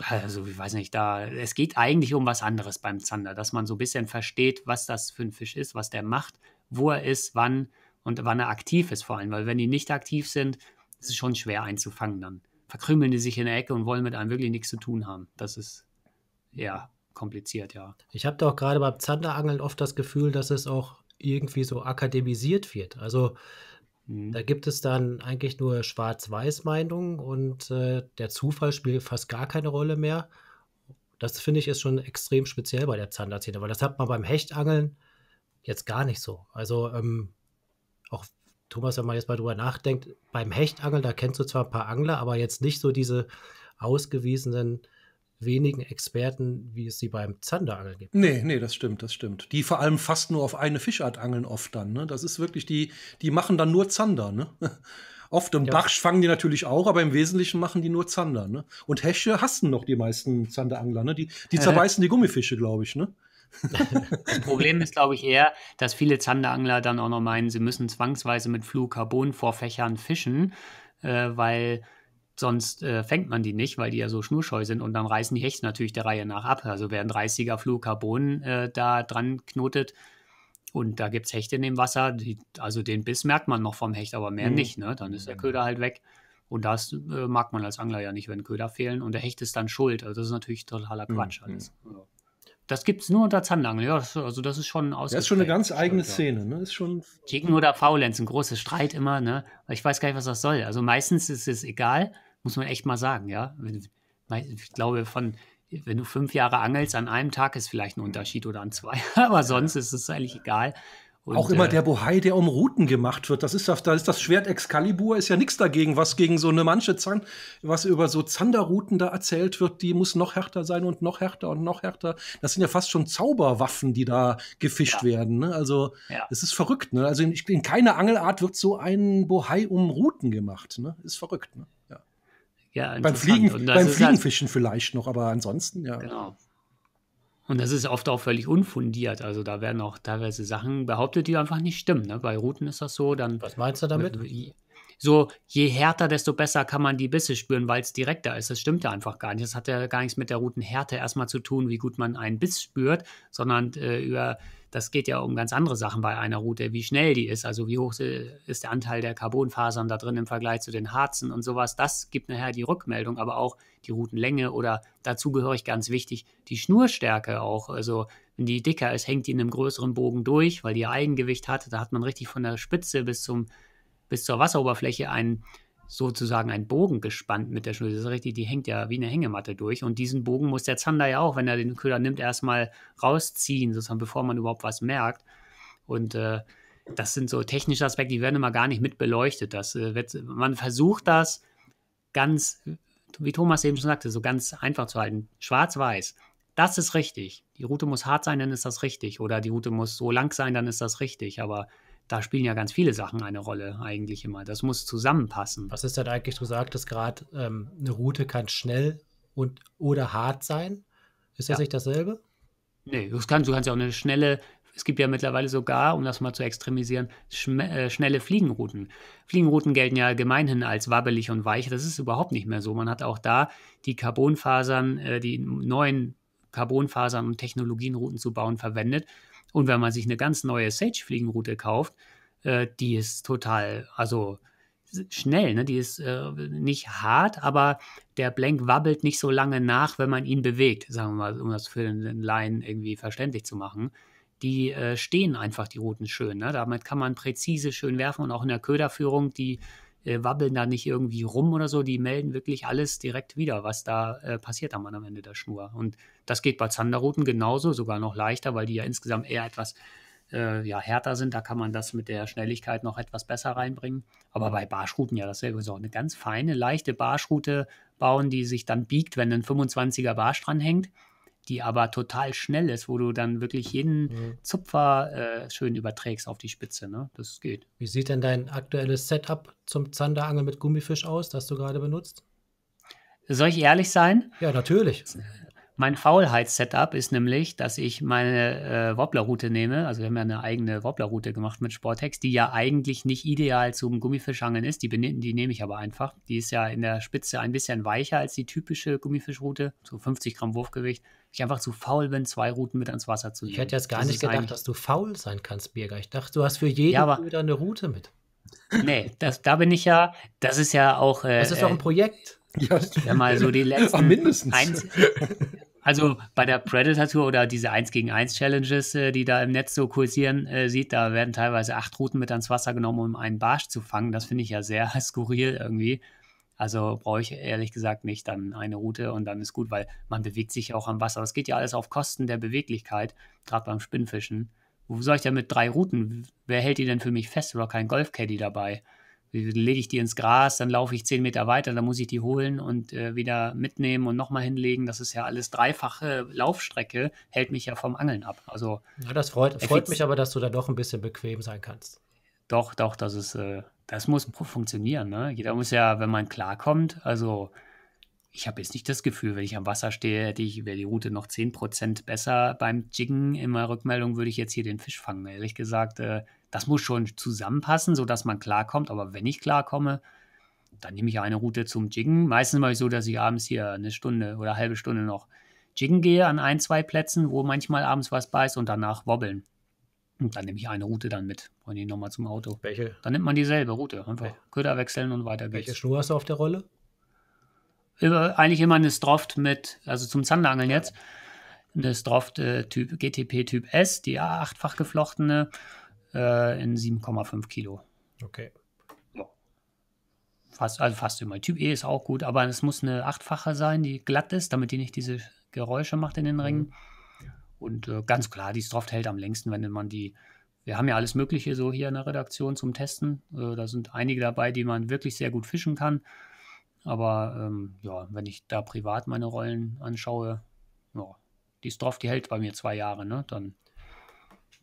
also ich weiß nicht, da, es geht eigentlich um was anderes beim Zander, dass man so ein bisschen versteht, was das für ein Fisch ist, was der macht, wo er ist, wann und wann er aktiv ist vor allem, weil wenn die nicht aktiv sind, ist es schon schwer einzufangen dann. Verkrümeln die sich in der Ecke und wollen mit einem wirklich nichts zu tun haben. Das ist ja kompliziert, ja. Ich habe da auch gerade beim Zanderangeln oft das Gefühl, dass es auch irgendwie so akademisiert wird. Also Mhm. Da gibt es dann eigentlich nur Schwarz-Weiß-Meinungen und äh, der Zufall spielt fast gar keine Rolle mehr. Das finde ich ist schon extrem speziell bei der Zanderzähne, weil das hat man beim Hechtangeln jetzt gar nicht so. Also ähm, auch Thomas, wenn man jetzt mal drüber nachdenkt, beim Hechtangeln, da kennst du zwar ein paar Angler, aber jetzt nicht so diese ausgewiesenen wenigen Experten, wie es sie beim Zanderangeln gibt. Nee, nee, das stimmt, das stimmt. Die vor allem fast nur auf eine Fischart angeln oft dann. Ne? Das ist wirklich, die, die machen dann nur Zander. Ne? Oft im ja. Barsch fangen die natürlich auch, aber im Wesentlichen machen die nur Zander. Ne? Und Hesche hassen noch die meisten Zanderangler. Ne? Die, die äh. zerbeißen die Gummifische, glaube ich. Ne? das Problem ist, glaube ich, eher, dass viele Zanderangler dann auch noch meinen, sie müssen zwangsweise mit Fluorcarbon-Vorfächern fischen, äh, weil Sonst äh, fängt man die nicht, weil die ja so schnurscheu sind und dann reißen die Hechte natürlich der Reihe nach ab. Also wer ein 30er Fluorcarbon äh, da dran knotet und da gibt es Hechte in dem Wasser, die, also den Biss merkt man noch vom Hecht, aber mehr mhm. nicht. Ne? Dann ist der mhm. Köder halt weg. Und das äh, mag man als Angler ja nicht, wenn Köder fehlen und der Hecht ist dann schuld. Also das ist natürlich totaler mhm. Quatsch mhm. alles. Das gibt es nur unter Zandangeln, ja. Das, also das ist schon aus. Das ist schon eine ganz eigene Szene, ne? Ist schon. Chicken oder Faulenz, ein großer Streit immer, ne? Ich weiß gar nicht, was das soll. Also meistens ist es egal, muss man echt mal sagen, ja. Ich glaube, von, wenn du fünf Jahre angelst, an einem Tag ist vielleicht ein Unterschied oder an zwei, aber sonst ist es eigentlich egal. Und, auch immer äh, der Bohai, der um Routen gemacht wird. Das ist das, das, ist das Schwert Excalibur, ist ja nichts dagegen, was gegen so eine manche Zang, was über so Zanderrouten da erzählt wird, die muss noch härter sein und noch härter und noch härter. Das sind ja fast schon Zauberwaffen, die da gefischt ja. werden. Ne? Also ja. es ist verrückt. Ne? Also in, in keiner Angelart wird so ein Bohai um Routen gemacht. Ne? Ist verrückt. Ne? ja, beim Fliegen, beim halt Fliegenfischen halt, vielleicht noch, aber ansonsten, ja. Genau. Und das ist oft auch völlig unfundiert. Also da werden auch teilweise Sachen behauptet, die einfach nicht stimmen. Ne? Bei Routen ist das so. Dann Was meinst du damit? So, je härter, desto besser kann man die Bisse spüren, weil es direkter ist. Das stimmt ja einfach gar nicht. Das hat ja gar nichts mit der Routenhärte erstmal zu tun, wie gut man einen Biss spürt, sondern äh, über das geht ja um ganz andere Sachen bei einer Route, wie schnell die ist, also wie hoch ist der Anteil der Carbonfasern da drin im Vergleich zu den Harzen und sowas. Das gibt nachher die Rückmeldung, aber auch die Routenlänge oder ich ganz wichtig die Schnurstärke auch. Also wenn die dicker ist, hängt die in einem größeren Bogen durch, weil die Eigengewicht hat. Da hat man richtig von der Spitze bis zum bis zur Wasseroberfläche einen sozusagen einen Bogen gespannt mit der Schnur. Das ist richtig, die hängt ja wie eine Hängematte durch. Und diesen Bogen muss der Zander ja auch, wenn er den Köder nimmt, erstmal rausziehen, sozusagen, bevor man überhaupt was merkt. Und äh, das sind so technische Aspekte, die werden immer gar nicht mit beleuchtet. Das, äh, wird, man versucht das ganz, wie Thomas eben schon sagte, so ganz einfach zu halten. Schwarz-weiß. Das ist richtig. Die Route muss hart sein, dann ist das richtig. Oder die Route muss so lang sein, dann ist das richtig. Aber da spielen ja ganz viele Sachen eine Rolle eigentlich immer. Das muss zusammenpassen. Was ist denn eigentlich, du sagtest gerade, ähm, eine Route kann schnell und oder hart sein? Ist das ja. nicht dasselbe? Nee, das kannst, du kannst ja auch eine schnelle, es gibt ja mittlerweile sogar, um das mal zu extremisieren, äh, schnelle Fliegenrouten. Fliegenrouten gelten ja gemeinhin als wabbelig und weich. Das ist überhaupt nicht mehr so. Man hat auch da die Carbonfasern, äh, die neuen Carbonfasern, um Technologienrouten zu bauen, verwendet. Und wenn man sich eine ganz neue Sage-Fliegenroute kauft, äh, die ist total, also schnell, ne? die ist äh, nicht hart, aber der Blank wabbelt nicht so lange nach, wenn man ihn bewegt, sagen wir mal, um das für den Laien irgendwie verständlich zu machen. Die äh, stehen einfach die Routen schön. Ne? Damit kann man präzise schön werfen und auch in der Köderführung, die äh, wabbeln da nicht irgendwie rum oder so, die melden wirklich alles direkt wieder, was da äh, passiert am Ende der Schnur. Und das geht bei Zanderruten genauso, sogar noch leichter, weil die ja insgesamt eher etwas äh, ja, härter sind. Da kann man das mit der Schnelligkeit noch etwas besser reinbringen. Aber bei Barschruten ja dasselbe. So eine ganz feine, leichte Barschroute bauen, die sich dann biegt, wenn ein 25er Barsch dranhängt, die aber total schnell ist, wo du dann wirklich jeden mhm. Zupfer äh, schön überträgst auf die Spitze. Ne? Das geht. Wie sieht denn dein aktuelles Setup zum Zanderangeln mit Gummifisch aus, das du gerade benutzt? Soll ich ehrlich sein? Ja, natürlich. Äh, mein Faulheits-Setup ist nämlich, dass ich meine äh, Wobbler-Route nehme. Also wir haben ja eine eigene Wobbler-Route gemacht mit Sportex, die ja eigentlich nicht ideal zum Gummifischangeln ist. Die, die nehme ich aber einfach. Die ist ja in der Spitze ein bisschen weicher als die typische Gummifischroute, so 50 Gramm Wurfgewicht. Ich einfach zu faul bin, zwei Routen mit ans Wasser zu nehmen. Ich hätte jetzt gar das nicht gedacht, dass du faul sein kannst, Birger. Ich dachte, du hast für jeden ja, wieder eine Route mit. Nee, das, da bin ich ja, das ist ja auch. Äh, das ist doch ein äh, Projekt. Ja, mal so die letzten. Ach, mindestens. Ein, Also bei der Predator-Tour oder diese 1 gegen 1 Challenges, äh, die da im Netz so kursieren, äh, sieht, da werden teilweise acht Routen mit ans Wasser genommen, um einen Barsch zu fangen. Das finde ich ja sehr skurril irgendwie. Also brauche ich ehrlich gesagt nicht dann eine Route und dann ist gut, weil man bewegt sich ja auch am Wasser. Das geht ja alles auf Kosten der Beweglichkeit, gerade beim Spinnfischen. Wo soll ich denn mit drei Routen? Wer hält die denn für mich fest oder kein Golfcaddy dabei? lege ich die ins Gras, dann laufe ich zehn Meter weiter, dann muss ich die holen und äh, wieder mitnehmen und nochmal hinlegen. Das ist ja alles dreifache Laufstrecke, hält mich ja vom Angeln ab. Also ja, das freut, freut mich aber, dass du da doch ein bisschen bequem sein kannst. Doch, doch, das ist, äh, das muss funktionieren. Ne? Jeder muss ja, wenn man klarkommt, also ich habe jetzt nicht das Gefühl, wenn ich am Wasser stehe, hätte ich, wäre die Route noch 10% besser beim Jiggen. In meiner Rückmeldung würde ich jetzt hier den Fisch fangen. Ehrlich gesagt, äh, das muss schon zusammenpassen, sodass man klarkommt. Aber wenn ich klarkomme, dann nehme ich eine Route zum Jiggen. Meistens mache ich so, dass ich abends hier eine Stunde oder eine halbe Stunde noch jiggen gehe an ein, zwei Plätzen, wo manchmal abends was beißt und danach wobbeln. Und dann nehme ich eine Route dann mit und gehe nochmal zum Auto. Welche? Dann nimmt man dieselbe Route. Einfach Köder wechseln und weiter geht's. Welche Schnur hast du auf der Rolle? über, eigentlich immer eine Stroft mit, also zum Zanderangeln jetzt, eine Stroft äh, Typ GTP Typ S, die achtfach geflochtene, äh, in 7,5 Kilo. Okay. Fast, also fast immer. Typ E ist auch gut, aber es muss eine achtfache sein, die glatt ist, damit die nicht diese Geräusche macht in den mhm. Ringen. Mhm. Und äh, ganz klar, die Stroft hält am längsten, wenn man die wir haben ja alles Mögliche so hier in der Redaktion zum Testen. Äh, da sind einige dabei, die man wirklich sehr gut fischen kann. Aber ähm, ja, wenn ich da privat meine Rollen anschaue, ja, die Stroff, die hält bei mir zwei Jahre, ne? Dann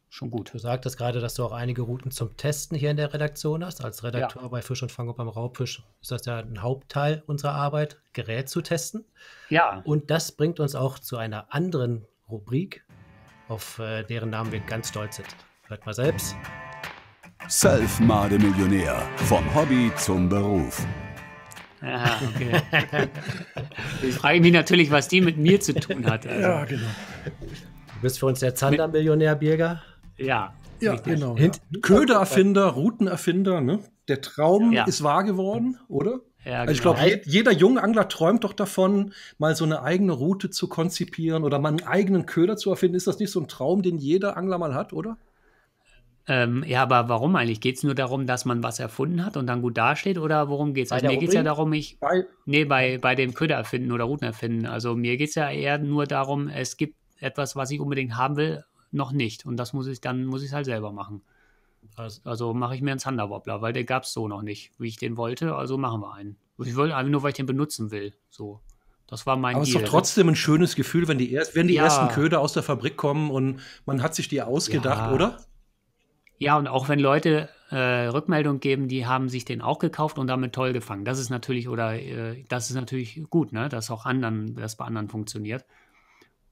schon gut. Du sagtest gerade, dass du auch einige Routen zum Testen hier in der Redaktion hast. Als Redakteur ja. bei Fisch und Fang und beim Raubfisch ist das ja ein Hauptteil unserer Arbeit, Gerät zu testen. Ja. Und das bringt uns auch zu einer anderen Rubrik, auf äh, deren Namen wir ganz stolz sind. Hört mal selbst. Self-Made-Millionär. Vom Hobby zum Beruf. Ja, okay. ich frage mich natürlich, was die mit mir zu tun hat. Also. Ja, genau. Du bist für uns der Zander-Millionär, Birger. Ja. Ja, richtig. genau. Ja. Ködererfinder, Routenerfinder, ne? Der Traum ja. ist wahr geworden, oder? Ja, also genau. ich glaube, jeder junge Angler träumt doch davon, mal so eine eigene Route zu konzipieren oder mal einen eigenen Köder zu erfinden. Ist das nicht so ein Traum, den jeder Angler mal hat, oder? Ähm, ja, aber warum eigentlich? Geht es nur darum, dass man was erfunden hat und dann gut dasteht oder worum geht es? Also mir geht es ja darum, ich. Bei nee, bei, bei dem Köder erfinden oder Routen erfinden. Also mir geht es ja eher nur darum, es gibt etwas, was ich unbedingt haben will, noch nicht. Und das muss ich dann, muss ich es halt selber machen. Also, also mache ich mir einen Thunderwobbler, weil der gab es so noch nicht, wie ich den wollte. Also machen wir einen. Ich will einfach äh, nur, weil ich den benutzen will. So. Das war mein Aber es ist doch trotzdem ein schönes Gefühl, wenn die, erst, wenn die ja. ersten Köder aus der Fabrik kommen und man hat sich die ausgedacht, ja. oder? Ja, und auch wenn Leute äh, Rückmeldung geben, die haben sich den auch gekauft und damit toll gefangen. Das ist natürlich, oder äh, das ist natürlich gut, ne? dass auch anderen, das bei anderen funktioniert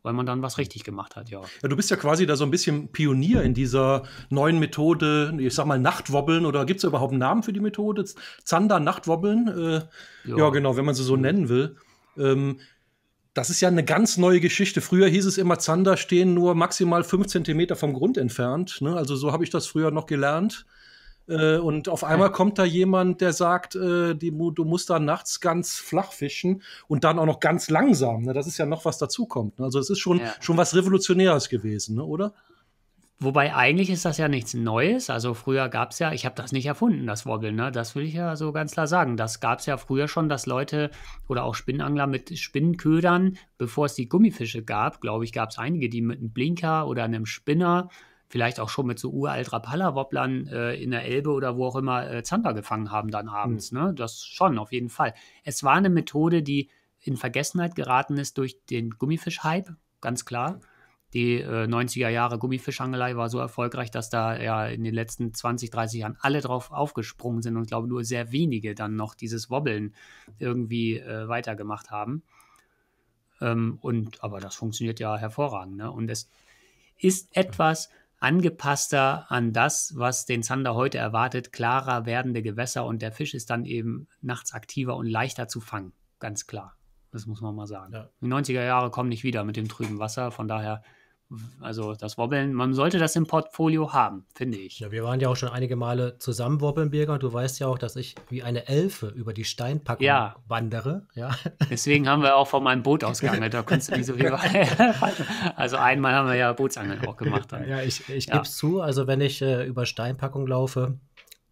weil man dann was richtig gemacht hat, ja. ja. Du bist ja quasi da so ein bisschen Pionier in dieser neuen Methode, ich sag mal Nachtwobbeln oder gibt es überhaupt einen Namen für die Methode? Zander Nachtwobbeln? Äh, ja, genau, wenn man sie so mhm. nennen will. Ähm, das ist ja eine ganz neue Geschichte. Früher hieß es immer, Zander stehen nur maximal fünf Zentimeter vom Grund entfernt. Ne? Also so habe ich das früher noch gelernt. Äh, und auf einmal kommt da jemand, der sagt, äh, die, du musst da nachts ganz flach fischen und dann auch noch ganz langsam. Ne? Das ist ja noch was dazukommt. Ne? Also es ist schon, ja. schon was Revolutionäres gewesen, ne, oder? Wobei eigentlich ist das ja nichts Neues. Also früher gab es ja, ich habe das nicht erfunden, das Wobbeln. Ne? Das will ich ja so ganz klar sagen. Das gab es ja früher schon, dass Leute oder auch Spinnenangler mit Spinnenködern, bevor es die Gummifische gab, glaube ich, gab es einige, die mit einem Blinker oder einem Spinner, vielleicht auch schon mit so uralt Rapala-Wobblern äh, in der Elbe oder wo auch immer äh, Zander gefangen haben dann abends. Mhm. Ne? Das schon, auf jeden Fall. Es war eine Methode, die in Vergessenheit geraten ist durch den Gummifisch-Hype, ganz klar. Mhm die äh, 90er Jahre Gummifischangelei war so erfolgreich, dass da ja in den letzten 20, 30 Jahren alle drauf aufgesprungen sind und glaube nur sehr wenige dann noch dieses Wobbeln irgendwie äh, weitergemacht haben. Ähm, und aber das funktioniert ja hervorragend. Ne? Und es ist etwas angepasster an das, was den Zander heute erwartet, klarer werdende Gewässer und der Fisch ist dann eben nachts aktiver und leichter zu fangen, ganz klar. Das muss man mal sagen. Ja. Die 90er Jahre kommen nicht wieder mit dem trüben Wasser, von daher also das Wobbeln, man sollte das im Portfolio haben, finde ich. Ja, wir waren ja auch schon einige Male zusammen Wobbelnbirger und du weißt ja auch, dass ich wie eine Elfe über die Steinpackung ja. wandere. Ja. Deswegen haben wir auch von meinem Boot ausgeangelt. Da konntest du nicht so viel Also einmal haben wir ja Bootsangeln auch gemacht. Dann. Ja, ich, ich ja. gebe es zu, also wenn ich äh, über Steinpackung laufe,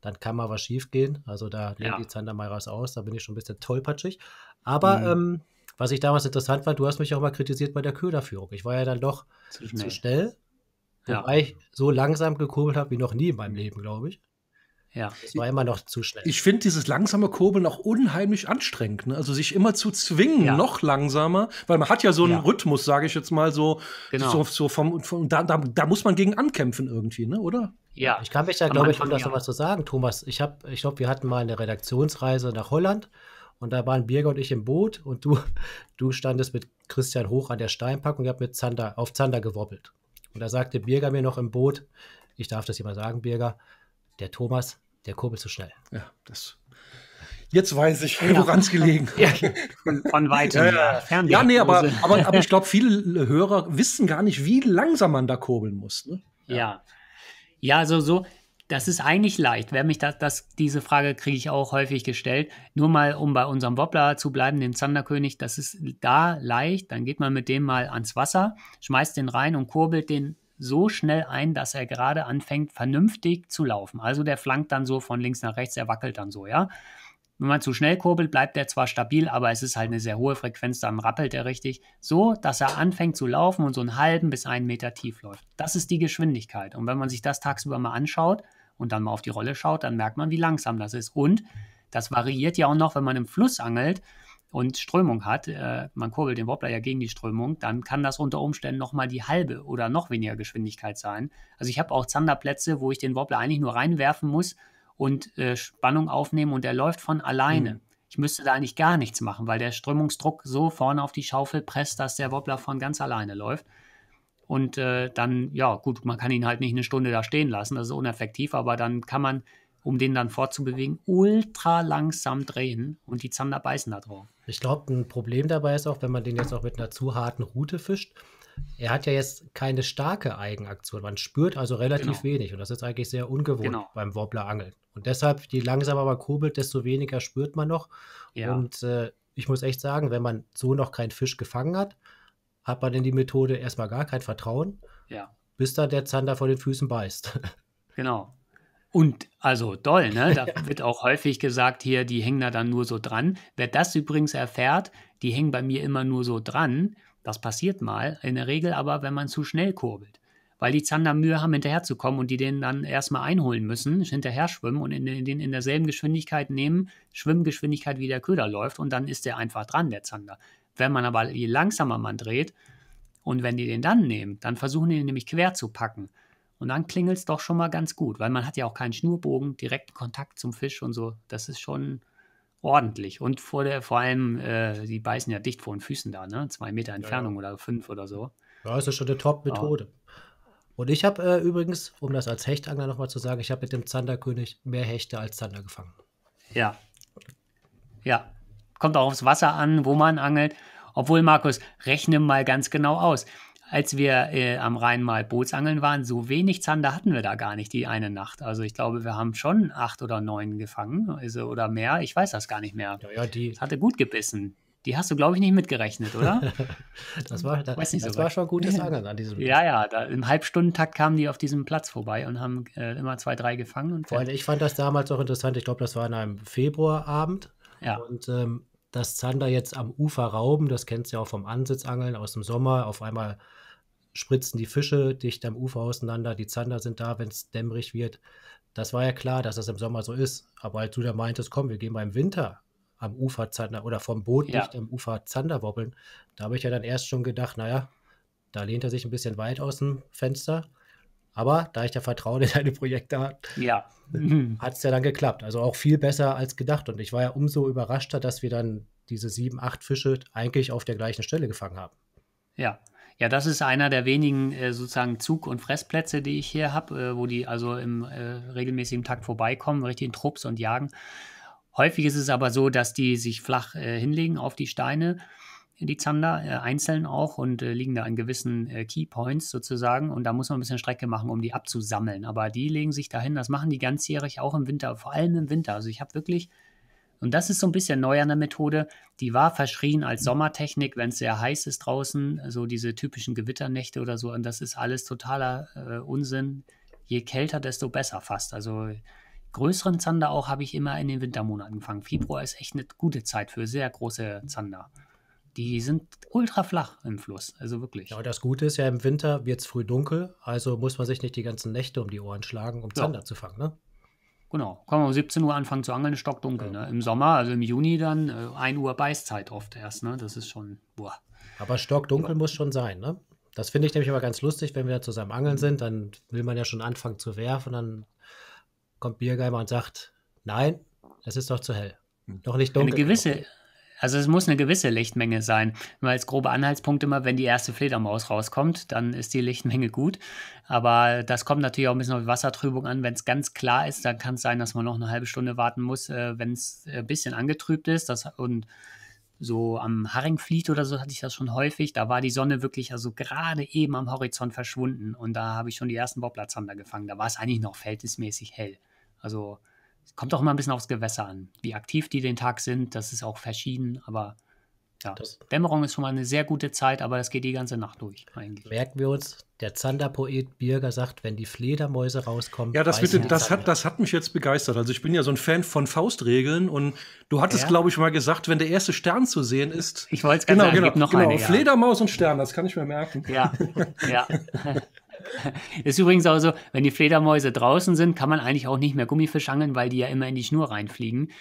dann kann mal was schief gehen. Also da ja. die Zandermeiras aus, da bin ich schon ein bisschen tollpatschig. Aber mhm. ähm, was ich damals interessant war, du hast mich auch mal kritisiert bei der Köderführung. Ich war ja dann doch zu schnell. Zu schnell. Ja. Wobei ich so langsam gekurbelt habe wie noch nie in meinem Leben, glaube ich. Ja. Das war immer noch zu schnell. Ich finde dieses langsame Kurbeln auch unheimlich anstrengend. Ne? Also sich immer zu zwingen, ja. noch langsamer, weil man hat ja so einen ja. Rhythmus, sage ich jetzt mal so. Genau. So, so vom, vom da, da, da, muss man gegen ankämpfen irgendwie, ne? oder? Ja. Ich kann mich da, glaube ich, von da ja. was zu sagen, Thomas. Ich, ich glaube, wir hatten mal eine Redaktionsreise nach Holland und da waren Birger und ich im Boot und du, du standest mit Christian hoch an der Steinpackung und ich habe mit Zander, auf Zander gewobbelt. Und da sagte Birger mir noch im Boot, ich darf das hier mal sagen, Birger, der Thomas, der kurbelt zu schnell. Ja, das. Jetzt weiß ich, genau. ja. woran es gelegen hat. Ja. Von, weitem. Ja, ja. ja nee, aber, also- aber, aber ich glaube, viele Hörer wissen gar nicht, wie langsam man da kurbeln muss. Ne? Ja. ja. also so, das ist eigentlich leicht. Wer mich das, das, diese Frage kriege ich auch häufig gestellt. Nur mal, um bei unserem Wobbler zu bleiben, dem Zanderkönig, das ist da leicht. Dann geht man mit dem mal ans Wasser, schmeißt den rein und kurbelt den so schnell ein, dass er gerade anfängt, vernünftig zu laufen. Also der flankt dann so von links nach rechts, er wackelt dann so, ja. Wenn man zu schnell kurbelt, bleibt er zwar stabil, aber es ist halt eine sehr hohe Frequenz, dann rappelt er richtig, so dass er anfängt zu laufen und so einen halben bis einen Meter tief läuft. Das ist die Geschwindigkeit. Und wenn man sich das tagsüber mal anschaut und dann mal auf die Rolle schaut, dann merkt man, wie langsam das ist. Und das variiert ja auch noch, wenn man im Fluss angelt und Strömung hat, äh, man kurbelt den Wobbler ja gegen die Strömung, dann kann das unter Umständen nochmal die halbe oder noch weniger Geschwindigkeit sein. Also ich habe auch Zanderplätze, wo ich den Wobbler eigentlich nur reinwerfen muss, und äh, Spannung aufnehmen und der läuft von alleine. Mhm. Ich müsste da eigentlich gar nichts machen, weil der Strömungsdruck so vorne auf die Schaufel presst, dass der Wobbler von ganz alleine läuft. Und äh, dann, ja, gut, man kann ihn halt nicht eine Stunde da stehen lassen, das ist uneffektiv, aber dann kann man, um den dann fortzubewegen, ultra langsam drehen und die Zander beißen da drauf. Ich glaube, ein Problem dabei ist auch, wenn man den jetzt auch mit einer zu harten Rute fischt, er hat ja jetzt keine starke Eigenaktion. Man spürt also relativ genau. wenig. Und das ist eigentlich sehr ungewohnt genau. beim Wobblerangeln. Und deshalb, je langsamer man kurbelt, desto weniger spürt man noch. Ja. Und äh, ich muss echt sagen, wenn man so noch keinen Fisch gefangen hat, hat man in die Methode erstmal gar kein Vertrauen. Ja. Bis dann der Zander vor den Füßen beißt. Genau. Und also doll, ne? Da wird auch häufig gesagt, hier, die hängen da dann nur so dran. Wer das übrigens erfährt, die hängen bei mir immer nur so dran das passiert mal, in der Regel aber, wenn man zu schnell kurbelt. Weil die Zander Mühe haben, hinterherzukommen und die den dann erstmal einholen müssen, hinterher schwimmen und in, den in derselben Geschwindigkeit nehmen, Schwimmgeschwindigkeit wie der Köder läuft und dann ist der einfach dran, der Zander. Wenn man aber, je langsamer man dreht und wenn die den dann nehmen, dann versuchen die den nämlich quer zu packen. Und dann klingelt es doch schon mal ganz gut, weil man hat ja auch keinen Schnurbogen, direkten Kontakt zum Fisch und so. Das ist schon, ordentlich. Und vor, der, vor allem, äh, die beißen ja dicht vor den Füßen da, ne? Zwei Meter Entfernung ja, ja. oder fünf oder so. Ja, ist schon eine Top-Methode. Oh. Und ich habe äh, übrigens, um das als Hechtangler nochmal zu sagen, ich habe mit dem Zanderkönig mehr Hechte als Zander gefangen. Ja. Ja. Kommt auch aufs Wasser an, wo man angelt. Obwohl, Markus, rechne mal ganz genau aus als wir äh, am Rhein mal Bootsangeln waren, so wenig Zander hatten wir da gar nicht die eine Nacht. Also ich glaube, wir haben schon acht oder neun gefangen also, oder mehr. Ich weiß das gar nicht mehr. Ja, ja, die das hatte gut gebissen. Die hast du, glaube ich, nicht mitgerechnet, oder? das war, da, das so war schon gutes Angeln an diesem Ja, ja, da, im Halbstundentakt kamen die auf diesem Platz vorbei und haben äh, immer zwei, drei gefangen. Und Vor allem, ich fand das damals auch interessant. Ich glaube, das war an einem Februarabend. Ja. Und ähm, das Zander jetzt am Ufer rauben, das kennst du ja auch vom Ansitzangeln aus dem Sommer, auf einmal spritzen die Fische dicht am Ufer auseinander, die Zander sind da, wenn es dämmerig wird. Das war ja klar, dass das im Sommer so ist. Aber als du da meintest, komm, wir gehen beim Winter am Ufer Zander oder vom Boot ja. dicht am Ufer Zander wobbeln, da habe ich ja dann erst schon gedacht, naja, da lehnt er sich ein bisschen weit aus dem Fenster. Aber da ich ja Vertrauen in deine Projekte habe, ja. hat es ja dann geklappt. Also auch viel besser als gedacht. Und ich war ja umso überraschter, dass wir dann diese sieben, acht Fische eigentlich auf der gleichen Stelle gefangen haben. Ja, ja, das ist einer der wenigen äh, sozusagen Zug- und Fressplätze, die ich hier habe, äh, wo die also im äh, regelmäßigen Takt vorbeikommen, richtig in Trupps und jagen. Häufig ist es aber so, dass die sich flach äh, hinlegen auf die Steine, die Zander, äh, einzeln auch und äh, liegen da an gewissen Keypoints sozusagen. Und da muss man ein bisschen Strecke machen, um die abzusammeln. Aber die legen sich dahin, das machen die ganzjährig auch im Winter, vor allem im Winter. Also ich habe wirklich und das ist so ein bisschen neu an der Methode. Die war verschrien als Sommertechnik, wenn es sehr heiß ist draußen, so diese typischen Gewitternächte oder so. Und das ist alles totaler äh, Unsinn. Je kälter, desto besser fast. Also größeren Zander auch habe ich immer in den Wintermonaten gefangen. Februar ist echt eine gute Zeit für sehr große Zander. Die sind ultra flach im Fluss, also wirklich. Ja, und das Gute ist ja, im Winter wird es früh dunkel, also muss man sich nicht die ganzen Nächte um die Ohren schlagen, um Zander ja. zu fangen, ne? Genau, kann man um 17 Uhr anfangen zu angeln, stockdunkel. Ja. Ne? Im Sommer, also im Juni dann, äh, 1 Uhr Beißzeit oft erst. Ne? Das ist schon, boah. Aber stockdunkel ja. muss schon sein, ne? Das finde ich nämlich immer ganz lustig, wenn wir zusammen angeln mhm. sind, dann will man ja schon anfangen zu werfen, dann kommt Biergeimer und sagt, nein, es ist doch zu hell. Mhm. Noch nicht dunkel. Eine gewisse, also es muss eine gewisse Lichtmenge sein. Nur als grobe Anhaltspunkt immer, wenn die erste Fledermaus rauskommt, dann ist die Lichtmenge gut. Aber das kommt natürlich auch ein bisschen auf die Wassertrübung an. Wenn es ganz klar ist, dann kann es sein, dass man noch eine halbe Stunde warten muss, äh, wenn es äh, ein bisschen angetrübt ist. Das, und so am Haringfliet oder so hatte ich das schon häufig. Da war die Sonne wirklich also gerade eben am Horizont verschwunden und da habe ich schon die ersten Bobblattzander gefangen. Da war es eigentlich noch verhältnismäßig hell. Also es kommt auch immer ein bisschen aufs Gewässer an. Wie aktiv die den Tag sind, das ist auch verschieden, aber ja, das Dämmerung ist schon mal eine sehr gute Zeit, aber das geht die ganze Nacht durch eigentlich. Merken wir uns, der Zanderpoet Birger sagt, wenn die Fledermäuse rauskommen. Ja, das, bitte, das, hat, das hat mich jetzt begeistert. Also ich bin ja so ein Fan von Faustregeln und du hattest, ja. glaube ich, mal gesagt, wenn der erste Stern zu sehen ist. Ich wollte es genau, sagen, genau, noch genau. Eine, ja. Fledermaus und Stern, das kann ich mir merken. Ja, ja. Ist übrigens auch so, wenn die Fledermäuse draußen sind, kann man eigentlich auch nicht mehr Gummifisch angeln, weil die ja immer in die Schnur reinfliegen.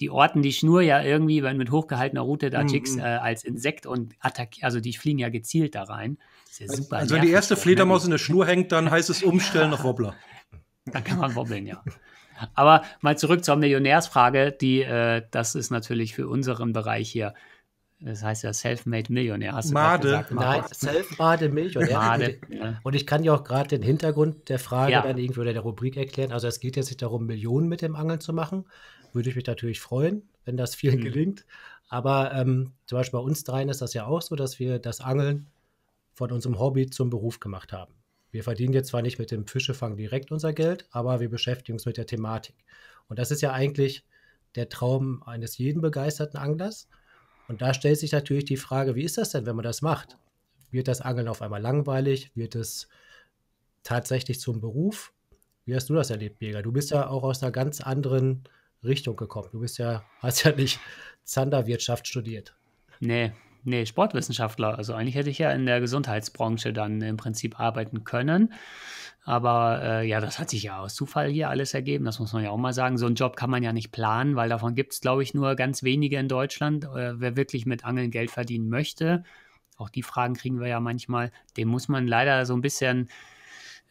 Die orten die Schnur ja irgendwie, wenn mit hochgehaltener Route da Jigs mm -hmm. äh, als Insekt und attackieren, also die fliegen ja gezielt da rein. Ja also, also wenn die erste ne? Fledermaus in der Schnur hängt, dann heißt es umstellen auf Wobbler. Dann kann man wobbeln, ja. Aber mal zurück zur Millionärsfrage, die, äh, das ist natürlich für unseren Bereich hier das heißt ja Self-Made Millionär. Hast Made. Gesagt, Nein, Self-Made Millionär. Made, Und ich kann ja auch gerade den Hintergrund der Frage ja. dann irgendwie oder der Rubrik erklären. Also es geht jetzt nicht darum, Millionen mit dem Angeln zu machen. Würde ich mich natürlich freuen, wenn das vielen mhm. gelingt. Aber ähm, zum Beispiel bei uns dreien ist das ja auch so, dass wir das Angeln von unserem Hobby zum Beruf gemacht haben. Wir verdienen jetzt zwar nicht mit dem Fischefang direkt unser Geld, aber wir beschäftigen uns mit der Thematik. Und das ist ja eigentlich der Traum eines jeden begeisterten Anglers. Und da stellt sich natürlich die Frage, wie ist das denn, wenn man das macht? Wird das Angeln auf einmal langweilig? Wird es tatsächlich zum Beruf? Wie hast du das erlebt, Jäger? Du bist ja auch aus einer ganz anderen Richtung gekommen. Du bist ja, hast ja nicht Zanderwirtschaft studiert. Nee, Nee, Sportwissenschaftler. Also eigentlich hätte ich ja in der Gesundheitsbranche dann im Prinzip arbeiten können. Aber äh, ja, das hat sich ja aus Zufall hier alles ergeben. Das muss man ja auch mal sagen. So einen Job kann man ja nicht planen, weil davon gibt es, glaube ich, nur ganz wenige in Deutschland. Äh, wer wirklich mit Angeln Geld verdienen möchte, auch die Fragen kriegen wir ja manchmal, dem muss man leider so ein bisschen,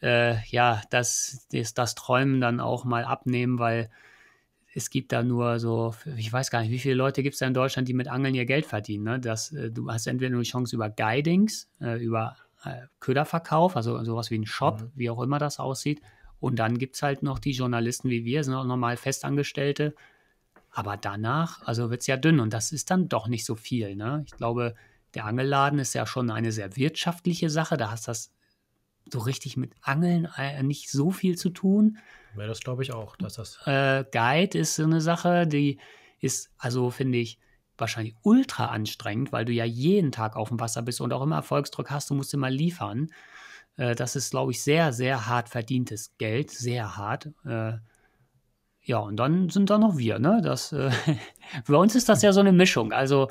äh, ja, das, das, das Träumen dann auch mal abnehmen, weil es gibt da nur so, ich weiß gar nicht, wie viele Leute gibt es da in Deutschland, die mit Angeln ihr Geld verdienen. Ne? Das, äh, du hast entweder nur die Chance über Guidings, äh, über äh, Köderverkauf, also sowas wie ein Shop, mhm. wie auch immer das aussieht. Und dann gibt es halt noch die Journalisten wie wir, sind auch normal Festangestellte. Aber danach, also wird es ja dünn und das ist dann doch nicht so viel. Ne? Ich glaube, der Angelladen ist ja schon eine sehr wirtschaftliche Sache. Da hast das so richtig mit Angeln äh, nicht so viel zu tun. Ja, das glaube ich auch, dass das. Äh, Guide ist so eine Sache, die ist, also finde ich, wahrscheinlich ultra anstrengend, weil du ja jeden Tag auf dem Wasser bist und auch immer Erfolgsdruck hast, du musst immer liefern. Äh, das ist, glaube ich, sehr, sehr hart verdientes Geld, sehr hart. Äh, ja, und dann sind da noch wir, ne? Das, bei äh, uns ist das ja so eine Mischung. Also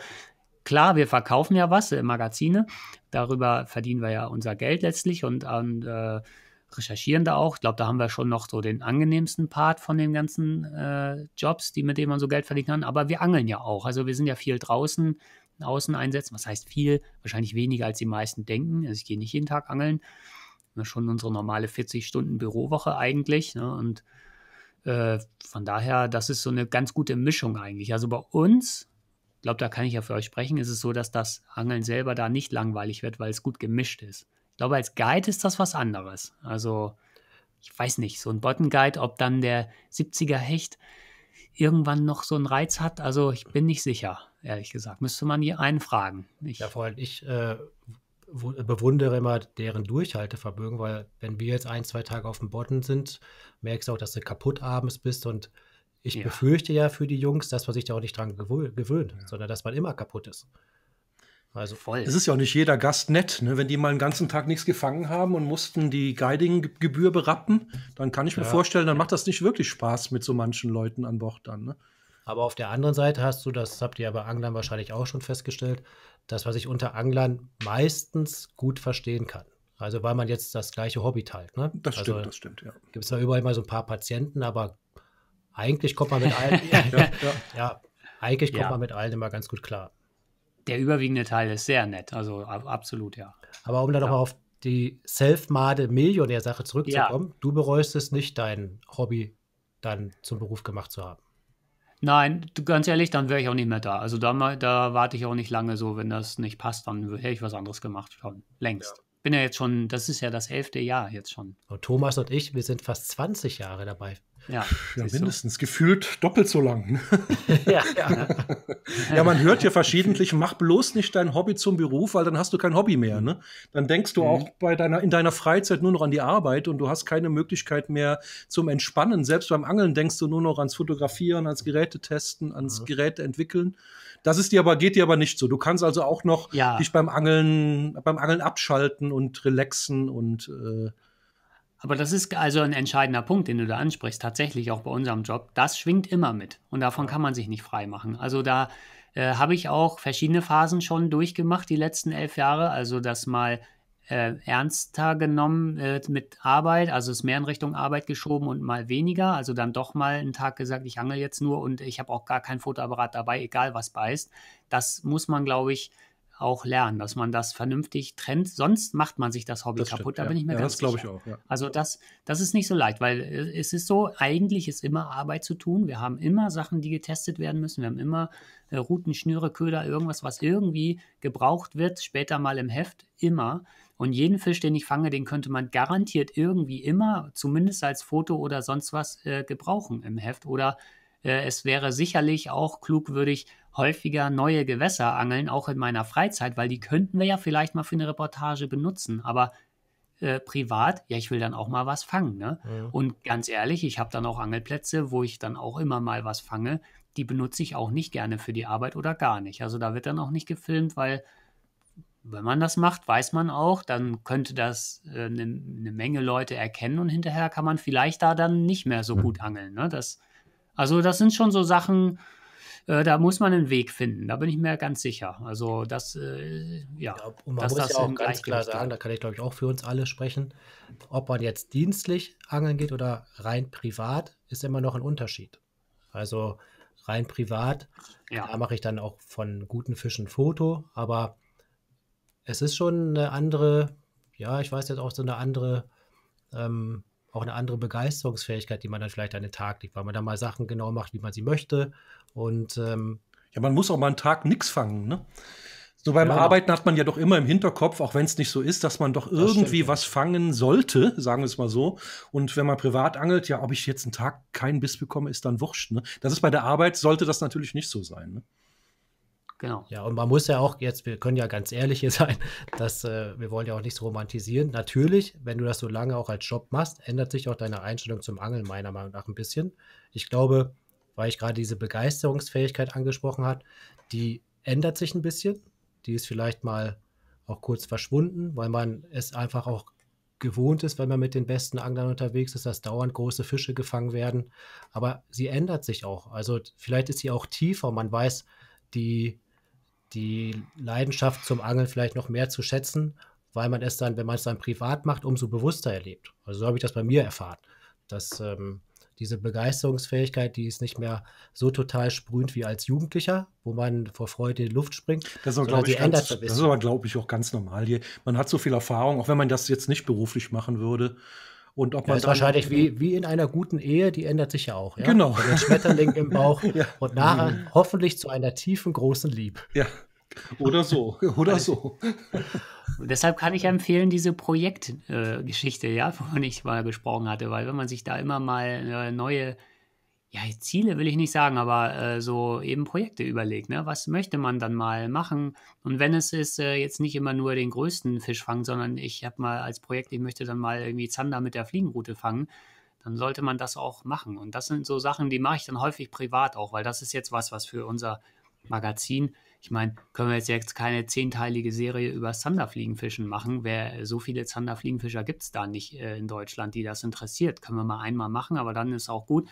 klar, wir verkaufen ja was, äh, Magazine, darüber verdienen wir ja unser Geld letztlich und, äh, recherchieren da auch. Ich glaube, da haben wir schon noch so den angenehmsten Part von den ganzen äh, Jobs, die mit denen man so Geld verdienen kann. Aber wir angeln ja auch. Also wir sind ja viel draußen, außen einsetzen. Was heißt viel? Wahrscheinlich weniger, als die meisten denken. Also ich gehe nicht jeden Tag angeln. Das schon unsere normale 40-Stunden-Bürowoche eigentlich. Ne? Und äh, von daher, das ist so eine ganz gute Mischung eigentlich. Also bei uns glaube, da kann ich ja für euch sprechen, ist es so, dass das Angeln selber da nicht langweilig wird, weil es gut gemischt ist. Ich glaube, als Guide ist das was anderes. Also, ich weiß nicht, so ein Bottenguide, ob dann der 70er-Hecht irgendwann noch so einen Reiz hat. Also, ich bin nicht sicher, ehrlich gesagt. Müsste man hier einen fragen. Ich, ja, Freund, ich äh, äh, bewundere immer deren Durchhaltevermögen, weil, wenn wir jetzt ein, zwei Tage auf dem Bodden sind, merkst du auch, dass du kaputt abends bist und ich ja. befürchte ja für die Jungs, dass man sich da auch nicht dran gewöhnt, ja. sondern dass man immer kaputt ist. Also voll. Es ist ja auch nicht jeder Gast nett. Ne? Wenn die mal einen ganzen Tag nichts gefangen haben und mussten die Guiding-Gebühr berappen, dann kann ich mir ja. vorstellen, dann macht das nicht wirklich Spaß mit so manchen Leuten an Bord dann. Ne? Aber auf der anderen Seite hast du, das habt ihr ja bei Anglern wahrscheinlich auch schon festgestellt, dass man sich unter Anglern meistens gut verstehen kann. Also weil man jetzt das gleiche Hobby teilt. Ne? Das also stimmt, das stimmt, ja. Gibt es zwar überall mal so ein paar Patienten, aber eigentlich kommt man mit allen, ja, ja, ja, eigentlich kommt man mit allen immer ganz gut klar. Der überwiegende Teil ist sehr nett, also absolut, ja. Aber um dann nochmal auf die Self-Made-Millionär-Sache zurückzukommen, du bereust es nicht, dein Hobby dann zum Beruf gemacht zu haben. Nein, ganz ehrlich, dann wäre ich auch nicht mehr da. Also da, da warte ich auch nicht lange so, wenn das nicht passt, dann hätte ich was anderes gemacht schon, längst. Ja. Bin ja jetzt schon, das ist ja das elfte Jahr jetzt schon. Und Thomas und ich, wir sind fast 20 Jahre dabei. Ja, ja mindestens. So. Gefühlt doppelt so lang. Ne? ja, ja. ja, man hört ja verschiedentlich, mach bloß nicht dein Hobby zum Beruf, weil dann hast du kein Hobby mehr. Ne? Dann denkst du mhm. auch bei deiner, in deiner Freizeit nur noch an die Arbeit und du hast keine Möglichkeit mehr zum Entspannen. Selbst beim Angeln denkst du nur noch ans Fotografieren, ans Gerätetesten, ans mhm. Geräte entwickeln. Das ist dir aber, geht dir aber nicht so. Du kannst also auch noch ja. dich beim Angeln, beim Angeln abschalten und relaxen und äh, aber das ist also ein entscheidender Punkt, den du da ansprichst, tatsächlich auch bei unserem Job. Das schwingt immer mit und davon kann man sich nicht frei machen. Also da äh, habe ich auch verschiedene Phasen schon durchgemacht, die letzten elf Jahre. Also das mal äh, ernster genommen äh, mit Arbeit, also es mehr in Richtung Arbeit geschoben und mal weniger. Also dann doch mal einen Tag gesagt, ich angel jetzt nur und ich habe auch gar kein Fotoapparat dabei, egal was beißt. Das muss man, glaube ich, auch lernen, dass man das vernünftig trennt. Sonst macht man sich das Hobby das kaputt, stimmt, da bin ich mir ja, ganz das glaube ich auch. Ja. Also das, das ist nicht so leicht, weil äh, es ist so, eigentlich ist immer Arbeit zu tun. Wir haben immer Sachen, die getestet werden müssen. Wir haben immer äh, Routen, Schnüre, Köder, irgendwas, was irgendwie gebraucht wird, später mal im Heft, immer. Und jeden Fisch, den ich fange, den könnte man garantiert irgendwie immer, zumindest als Foto oder sonst was, äh, gebrauchen im Heft oder äh, es wäre sicherlich auch klug, würde ich häufiger neue Gewässer angeln, auch in meiner Freizeit, weil die könnten wir ja vielleicht mal für eine Reportage benutzen. Aber äh, privat, ja, ich will dann auch mal was fangen. Ne? Ja. Mhm. Und ganz ehrlich, ich habe dann auch Angelplätze, wo ich dann auch immer mal was fange. Die benutze ich auch nicht gerne für die Arbeit oder gar nicht. Also da wird dann auch nicht gefilmt, weil wenn man das macht, weiß man auch, dann könnte das eine äh, ne, ne Menge Leute erkennen und hinterher kann man vielleicht da dann nicht mehr so hm. gut angeln. Ne? Das also das sind schon so Sachen, äh, da muss man einen Weg finden, da bin ich mir ganz sicher. Also das, äh, ja. ja. Und man muss ja auch ganz klar sagen, da kann ich glaube ich auch für uns alle sprechen, ob man jetzt dienstlich angeln geht oder rein privat, ist immer noch ein Unterschied. Also rein privat, ja. da mache ich dann auch von guten Fischen Foto, aber es ist schon eine andere, ja, ich weiß jetzt auch so eine andere ähm, auch eine andere Begeisterungsfähigkeit, die man dann vielleicht an den Tag legt, weil man dann mal Sachen genau macht, wie man sie möchte. Und ähm, ja, man muss auch mal einen Tag nichts fangen, ne? So beim ja, genau. Arbeiten hat man ja doch immer im Hinterkopf, auch wenn es nicht so ist, dass man doch irgendwie stimmt, was fangen sollte, sagen wir es mal so. Und wenn man privat angelt, ja, ob ich jetzt einen Tag keinen Biss bekomme, ist dann wurscht. Ne? Das ist bei der Arbeit, sollte das natürlich nicht so sein. Ne? Genau. Ja, und man muss ja auch jetzt, wir können ja ganz ehrlich hier sein, dass äh, wir wollen ja auch nichts romantisieren. Natürlich, wenn du das so lange auch als Job machst, ändert sich auch deine Einstellung zum Angeln meiner Meinung nach ein bisschen. Ich glaube, weil ich gerade diese Begeisterungsfähigkeit angesprochen hat, die ändert sich ein bisschen. Die ist vielleicht mal auch kurz verschwunden, weil man es einfach auch gewohnt ist, wenn man mit den besten Anglern unterwegs ist, dass dauernd große Fische gefangen werden. Aber sie ändert sich auch. Also vielleicht ist sie auch tiefer. Man weiß, die die Leidenschaft zum Angeln vielleicht noch mehr zu schätzen, weil man es dann, wenn man es dann privat macht, umso bewusster erlebt. Also so habe ich das bei mir erfahren, dass ähm, diese Begeisterungsfähigkeit, die ist nicht mehr so total sprühend wie als Jugendlicher, wo man vor Freude in die Luft springt. Das ist aber, glaube ich, ganz, das ist aber, glaube ich, auch ganz normal hier. Man hat so viel Erfahrung, auch wenn man das jetzt nicht beruflich machen würde. Und ob man ja, wahrscheinlich wie, wie in einer guten Ehe, die ändert sich ja auch. Ja? Genau. Von Schmetterling im Bauch ja. und nachher mhm. hoffentlich zu einer tiefen, großen Liebe. Ja. Oder so. Oder so. Deshalb kann ich empfehlen, diese Projektgeschichte, äh, ja, von ich mal gesprochen hatte, weil wenn man sich da immer mal äh, neue ja, Ziele will ich nicht sagen, aber äh, so eben Projekte überlegt. Ne? Was möchte man dann mal machen? Und wenn es ist, äh, jetzt nicht immer nur den größten Fisch fangen, sondern ich habe mal als Projekt, ich möchte dann mal irgendwie Zander mit der Fliegenroute fangen, dann sollte man das auch machen. Und das sind so Sachen, die mache ich dann häufig privat auch, weil das ist jetzt was, was für unser Magazin, ich meine, können wir jetzt, jetzt keine zehnteilige Serie über Zanderfliegenfischen machen. Wer, so viele Zanderfliegenfischer gibt es da nicht äh, in Deutschland, die das interessiert. Können wir mal einmal machen, aber dann ist auch gut.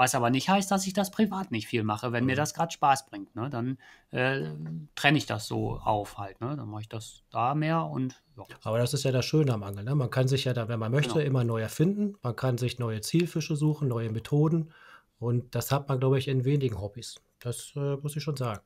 Was aber nicht heißt, dass ich das privat nicht viel mache. Wenn mir mhm. das gerade Spaß bringt, ne, dann äh, trenne ich das so auf halt. Ne? Dann mache ich das da mehr und ja. Aber das ist ja das Schöne am Angeln. Ne? Man kann sich ja da, wenn man möchte, genau. immer neu erfinden. Man kann sich neue Zielfische suchen, neue Methoden. Und das hat man, glaube ich, in wenigen Hobbys. Das äh, muss ich schon sagen.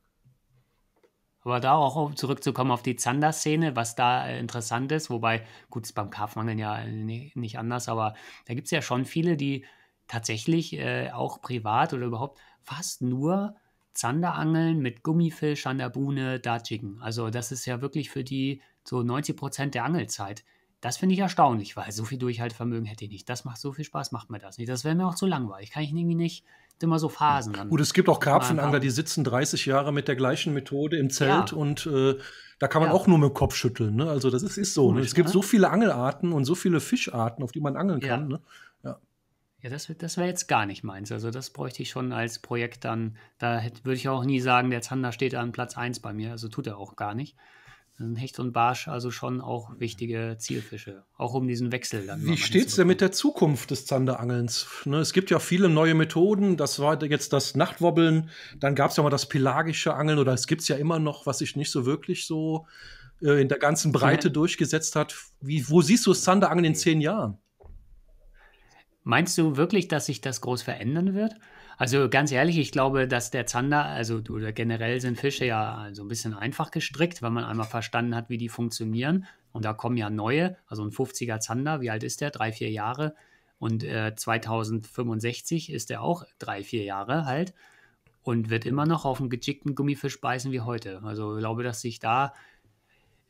Aber da auch zurückzukommen auf die Zander-Szene, was da äh, interessant ist, wobei, gut, ist beim Karpfmangeln ja äh, nicht anders, aber da gibt es ja schon viele, die tatsächlich äh, auch privat oder überhaupt fast nur Zanderangeln mit Gummifisch an der Buhne da jiggen. Also das ist ja wirklich für die so 90 Prozent der Angelzeit. Das finde ich erstaunlich, weil so viel Durchhaltevermögen hätte ich nicht. Das macht so viel Spaß, macht mir das nicht. Das wäre mir auch zu langweilig. Kann ich irgendwie nicht immer so Phasen. Dann Gut, es gibt auch Karpfenangler, die sitzen 30 Jahre mit der gleichen Methode im Zelt ja. und äh, da kann man ja. auch nur mit dem Kopf schütteln. Ne? Also das ist, ist so. ne? Es gibt ne? so viele Angelarten und so viele Fischarten, auf die man angeln ja. kann. Ne? Ja. Ja, das, das wäre jetzt gar nicht meins. Also das bräuchte ich schon als Projekt dann. Da würde ich auch nie sagen, der Zander steht an Platz 1 bei mir. Also tut er auch gar nicht. Hecht und Barsch also schon auch wichtige Zielfische, auch um diesen Wechsel dann. Wie steht es denn mit der Zukunft des Zanderangelns? Ne, es gibt ja viele neue Methoden. Das war jetzt das Nachtwobbeln, dann gab es ja mal das pelagische Angeln oder es gibt es ja immer noch, was sich nicht so wirklich so äh, in der ganzen Breite ja. durchgesetzt hat. Wie, wo siehst du das Zanderangeln in zehn Jahren? Meinst du wirklich, dass sich das groß verändern wird? Also ganz ehrlich, ich glaube, dass der Zander, also oder generell sind Fische ja so ein bisschen einfach gestrickt, wenn man einmal verstanden hat, wie die funktionieren. Und da kommen ja neue, also ein 50er Zander, wie alt ist der? Drei, vier Jahre. Und äh, 2065 ist er auch drei, vier Jahre halt und wird immer noch auf einen gejickten Gummifisch beißen wie heute. Also ich glaube, dass sich da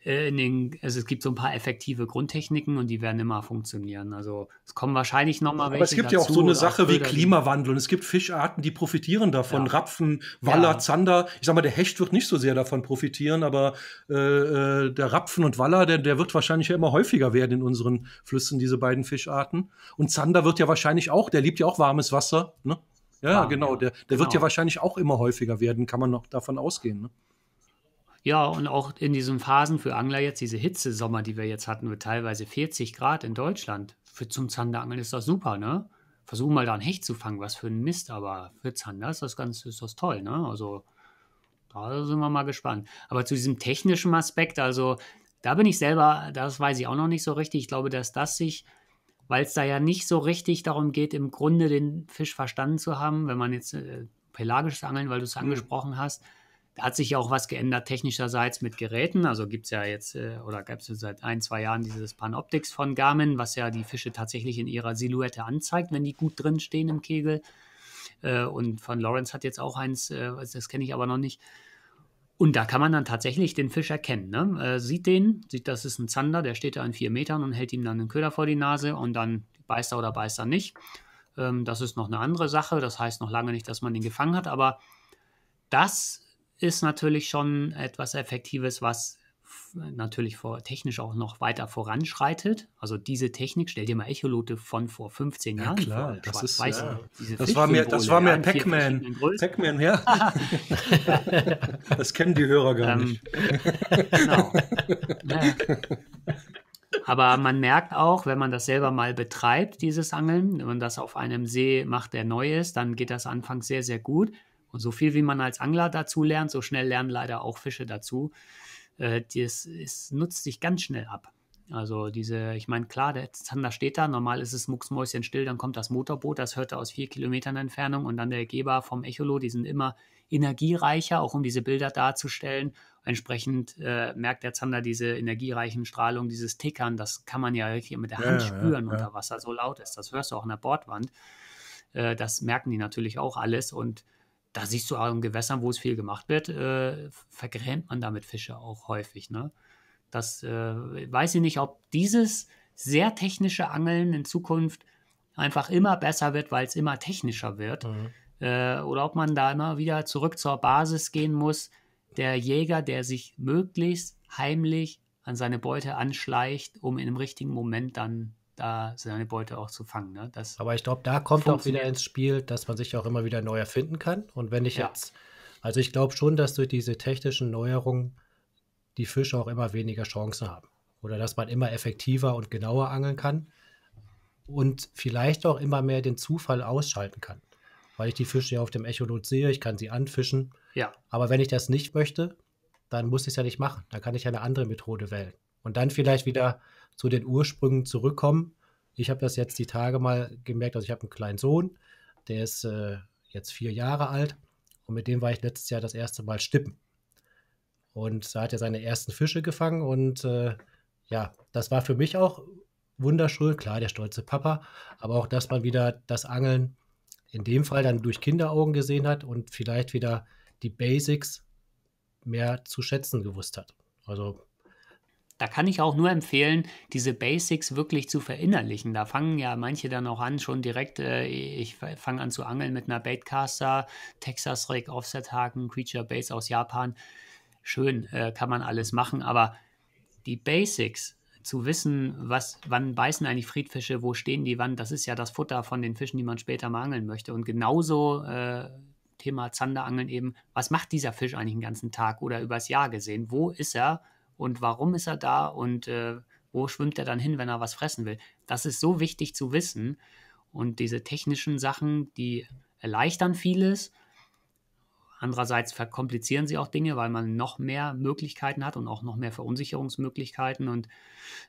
äh, in den, also es gibt so ein paar effektive Grundtechniken und die werden immer funktionieren. Also es kommen wahrscheinlich noch mal welche Aber es gibt dazu, ja auch so eine Sache wie Klimawandel und es gibt Fischarten, die profitieren davon. Ja. Rapfen, Waller, ja. Zander. Ich sag mal, der Hecht wird nicht so sehr davon profitieren, aber äh, äh, der Rapfen und Waller, der, der wird wahrscheinlich ja immer häufiger werden in unseren Flüssen, diese beiden Fischarten. Und Zander wird ja wahrscheinlich auch, der liebt ja auch warmes Wasser. Ne? Ja, Warm, genau. Der, der genau. wird ja wahrscheinlich auch immer häufiger werden, kann man noch davon ausgehen. Ne? Ja, und auch in diesen Phasen für Angler jetzt, diese Hitzesommer, die wir jetzt hatten, mit teilweise 40 Grad in Deutschland, für zum Zanderangeln ist das super, ne? Versuchen mal da ein Hecht zu fangen, was für ein Mist, aber für Zander ist das ganz, ist das toll, ne? Also da sind wir mal gespannt. Aber zu diesem technischen Aspekt, also da bin ich selber, das weiß ich auch noch nicht so richtig. Ich glaube, dass das sich weil es da ja nicht so richtig darum geht, im Grunde den Fisch verstanden zu haben, wenn man jetzt äh, pelagisches Angeln, weil du es mhm. angesprochen hast, hat sich ja auch was geändert technischerseits mit Geräten. Also gibt es ja jetzt äh, oder gab es seit ein, zwei Jahren dieses Panoptics von Garmin, was ja die Fische tatsächlich in ihrer Silhouette anzeigt, wenn die gut drin stehen im Kegel. Äh, und von Lawrence hat jetzt auch eins, äh, das kenne ich aber noch nicht. Und da kann man dann tatsächlich den Fisch erkennen. Ne? sieht den, sieht, das ist ein Zander, der steht da an vier Metern und hält ihm dann den Köder vor die Nase und dann beißt er oder beißt er nicht. Ähm, das ist noch eine andere Sache. Das heißt noch lange nicht, dass man den gefangen hat, aber das ist natürlich schon etwas Effektives, was natürlich vor, technisch auch noch weiter voranschreitet. Also diese Technik, stell dir mal Echolote von vor 15 ja, Jahren klar, vor. Das, ist, weiß, ja. das war mehr, das war mir Pac-Man. Pac-Man, ja. das kennen die Hörer gar ähm, nicht. Genau. Aber man merkt auch, wenn man das selber mal betreibt, dieses Angeln, wenn man das auf einem See macht, der neu ist, dann geht das anfangs sehr, sehr gut. Und so viel, wie man als Angler dazu lernt, so schnell lernen leider auch Fische dazu. Äh, das ist, nutzt sich ganz schnell ab. Also diese, ich meine, klar, der Zander steht da, normal ist es mucksmäuschen still, dann kommt das Motorboot, das hört er aus vier Kilometern Entfernung und dann der Geber vom Echolo, die sind immer energiereicher, auch um diese Bilder darzustellen. Entsprechend äh, merkt der Zander diese energiereichen Strahlungen, dieses Tickern, das kann man ja richtig mit der Hand ja, spüren ja, unter Wasser, so laut ist, das hörst du auch an der Bordwand. Äh, das merken die natürlich auch alles und da siehst du auch in Gewässern, wo es viel gemacht wird, äh, vergrämt man damit Fische auch häufig. Ne? Das äh, weiß ich nicht, ob dieses sehr technische Angeln in Zukunft einfach immer besser wird, weil es immer technischer wird. Mhm. Äh, oder ob man da immer wieder zurück zur Basis gehen muss. Der Jäger, der sich möglichst heimlich an seine Beute anschleicht, um in dem richtigen Moment dann da seine Beute auch zu fangen. Ne? Das Aber ich glaube, da kommt auch wieder ins Spiel, dass man sich auch immer wieder neu erfinden kann. Und wenn ich ja. jetzt, also ich glaube schon, dass durch diese technischen Neuerungen die Fische auch immer weniger Chancen haben. Oder dass man immer effektiver und genauer angeln kann und vielleicht auch immer mehr den Zufall ausschalten kann. Weil ich die Fische ja auf dem Echolot sehe, ich kann sie anfischen. Ja. Aber wenn ich das nicht möchte, dann muss ich es ja nicht machen. Dann kann ich eine andere Methode wählen. Und dann vielleicht wieder zu den Ursprüngen zurückkommen. Ich habe das jetzt die Tage mal gemerkt, also ich habe einen kleinen Sohn, der ist äh, jetzt vier Jahre alt und mit dem war ich letztes Jahr das erste Mal stippen. Und da hat er seine ersten Fische gefangen und äh, ja, das war für mich auch wunderschön, klar, der stolze Papa, aber auch, dass man wieder das Angeln in dem Fall dann durch Kinderaugen gesehen hat und vielleicht wieder die Basics mehr zu schätzen gewusst hat. Also da kann ich auch nur empfehlen, diese Basics wirklich zu verinnerlichen. Da fangen ja manche dann auch an, schon direkt, äh, ich fange an zu angeln mit einer Baitcaster, Texas Rig, Offset Haken, Creature Base aus Japan. Schön, äh, kann man alles machen, aber die Basics zu wissen, was, wann beißen eigentlich Friedfische, wo stehen die, wann, das ist ja das Futter von den Fischen, die man später mal angeln möchte. Und genauso äh, Thema Zanderangeln eben, was macht dieser Fisch eigentlich den ganzen Tag oder übers Jahr gesehen? Wo ist er? und warum ist er da und äh, wo schwimmt er dann hin, wenn er was fressen will. Das ist so wichtig zu wissen. Und diese technischen Sachen, die erleichtern vieles. Andererseits verkomplizieren sie auch Dinge, weil man noch mehr Möglichkeiten hat und auch noch mehr Verunsicherungsmöglichkeiten. Und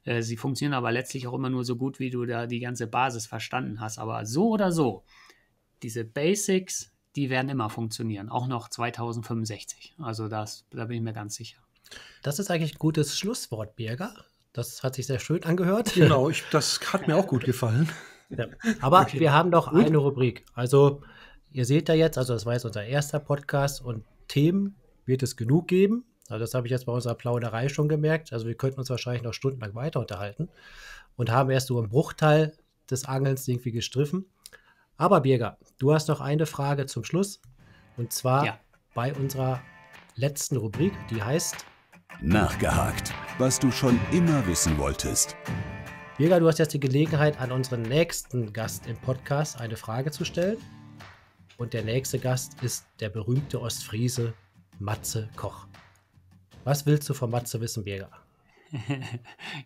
äh, sie funktionieren aber letztlich auch immer nur so gut, wie du da die ganze Basis verstanden hast. Aber so oder so, diese Basics, die werden immer funktionieren, auch noch 2065. Also das, da bin ich mir ganz sicher. Das ist eigentlich ein gutes Schlusswort, Birger. Das hat sich sehr schön angehört. Genau, ich, das hat mir auch gut gefallen. Ja. Aber okay. wir haben doch eine Rubrik. Also, ihr seht da jetzt, also das war jetzt unser erster Podcast und Themen wird es genug geben. Also, das habe ich jetzt bei unserer Plauderei schon gemerkt. Also, wir könnten uns wahrscheinlich noch stundenlang weiter unterhalten und haben erst so einen Bruchteil des Angelns irgendwie gestriffen. Aber Birger, du hast noch eine Frage zum Schluss. Und zwar ja. bei unserer letzten Rubrik, die heißt Nachgehakt. Was du schon immer wissen wolltest. Jäger, du hast jetzt die Gelegenheit, an unseren nächsten Gast im Podcast eine Frage zu stellen. Und der nächste Gast ist der berühmte Ostfriese Matze Koch. Was willst du von Matze wissen, Birger?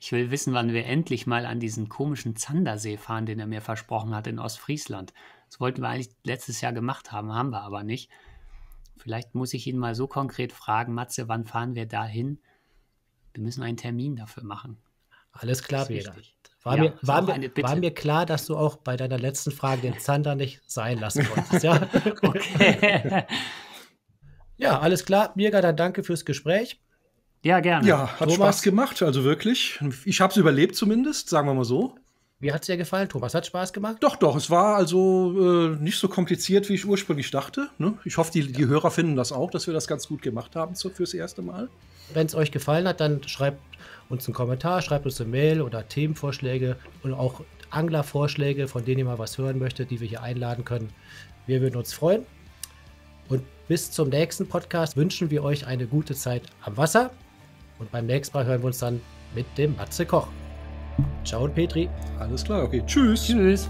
Ich will wissen, wann wir endlich mal an diesen komischen Zandersee fahren, den er mir versprochen hat in Ostfriesland. Das wollten wir eigentlich letztes Jahr gemacht haben, haben wir aber nicht. Vielleicht muss ich ihn mal so konkret fragen, Matze, wann fahren wir dahin? Wir müssen einen Termin dafür machen. Alles klar, Peter. War, ja, mir, war, mir, war mir klar, dass du auch bei deiner letzten Frage den Zander nicht sein lassen wolltest. Ja, okay. ja alles klar. Mirga, dann danke fürs Gespräch. Ja, gerne. Ja, hat Thomas. Spaß gemacht, also wirklich. Ich habe es überlebt zumindest, sagen wir mal so. Wie hat es dir gefallen, Thomas? Hat Spaß gemacht? Doch, doch. Es war also äh, nicht so kompliziert, wie ich ursprünglich dachte. Ne? Ich hoffe, die, die Hörer finden das auch, dass wir das ganz gut gemacht haben so fürs erste Mal. Wenn es euch gefallen hat, dann schreibt uns einen Kommentar, schreibt uns eine Mail oder Themenvorschläge und auch Anglervorschläge, von denen ihr mal was hören möchtet, die wir hier einladen können. Wir würden uns freuen. Und bis zum nächsten Podcast wünschen wir euch eine gute Zeit am Wasser. Und beim nächsten Mal hören wir uns dann mit dem Matze Koch. Ciao, Petri. Alles klar, okay. Tschüss. Tschüss.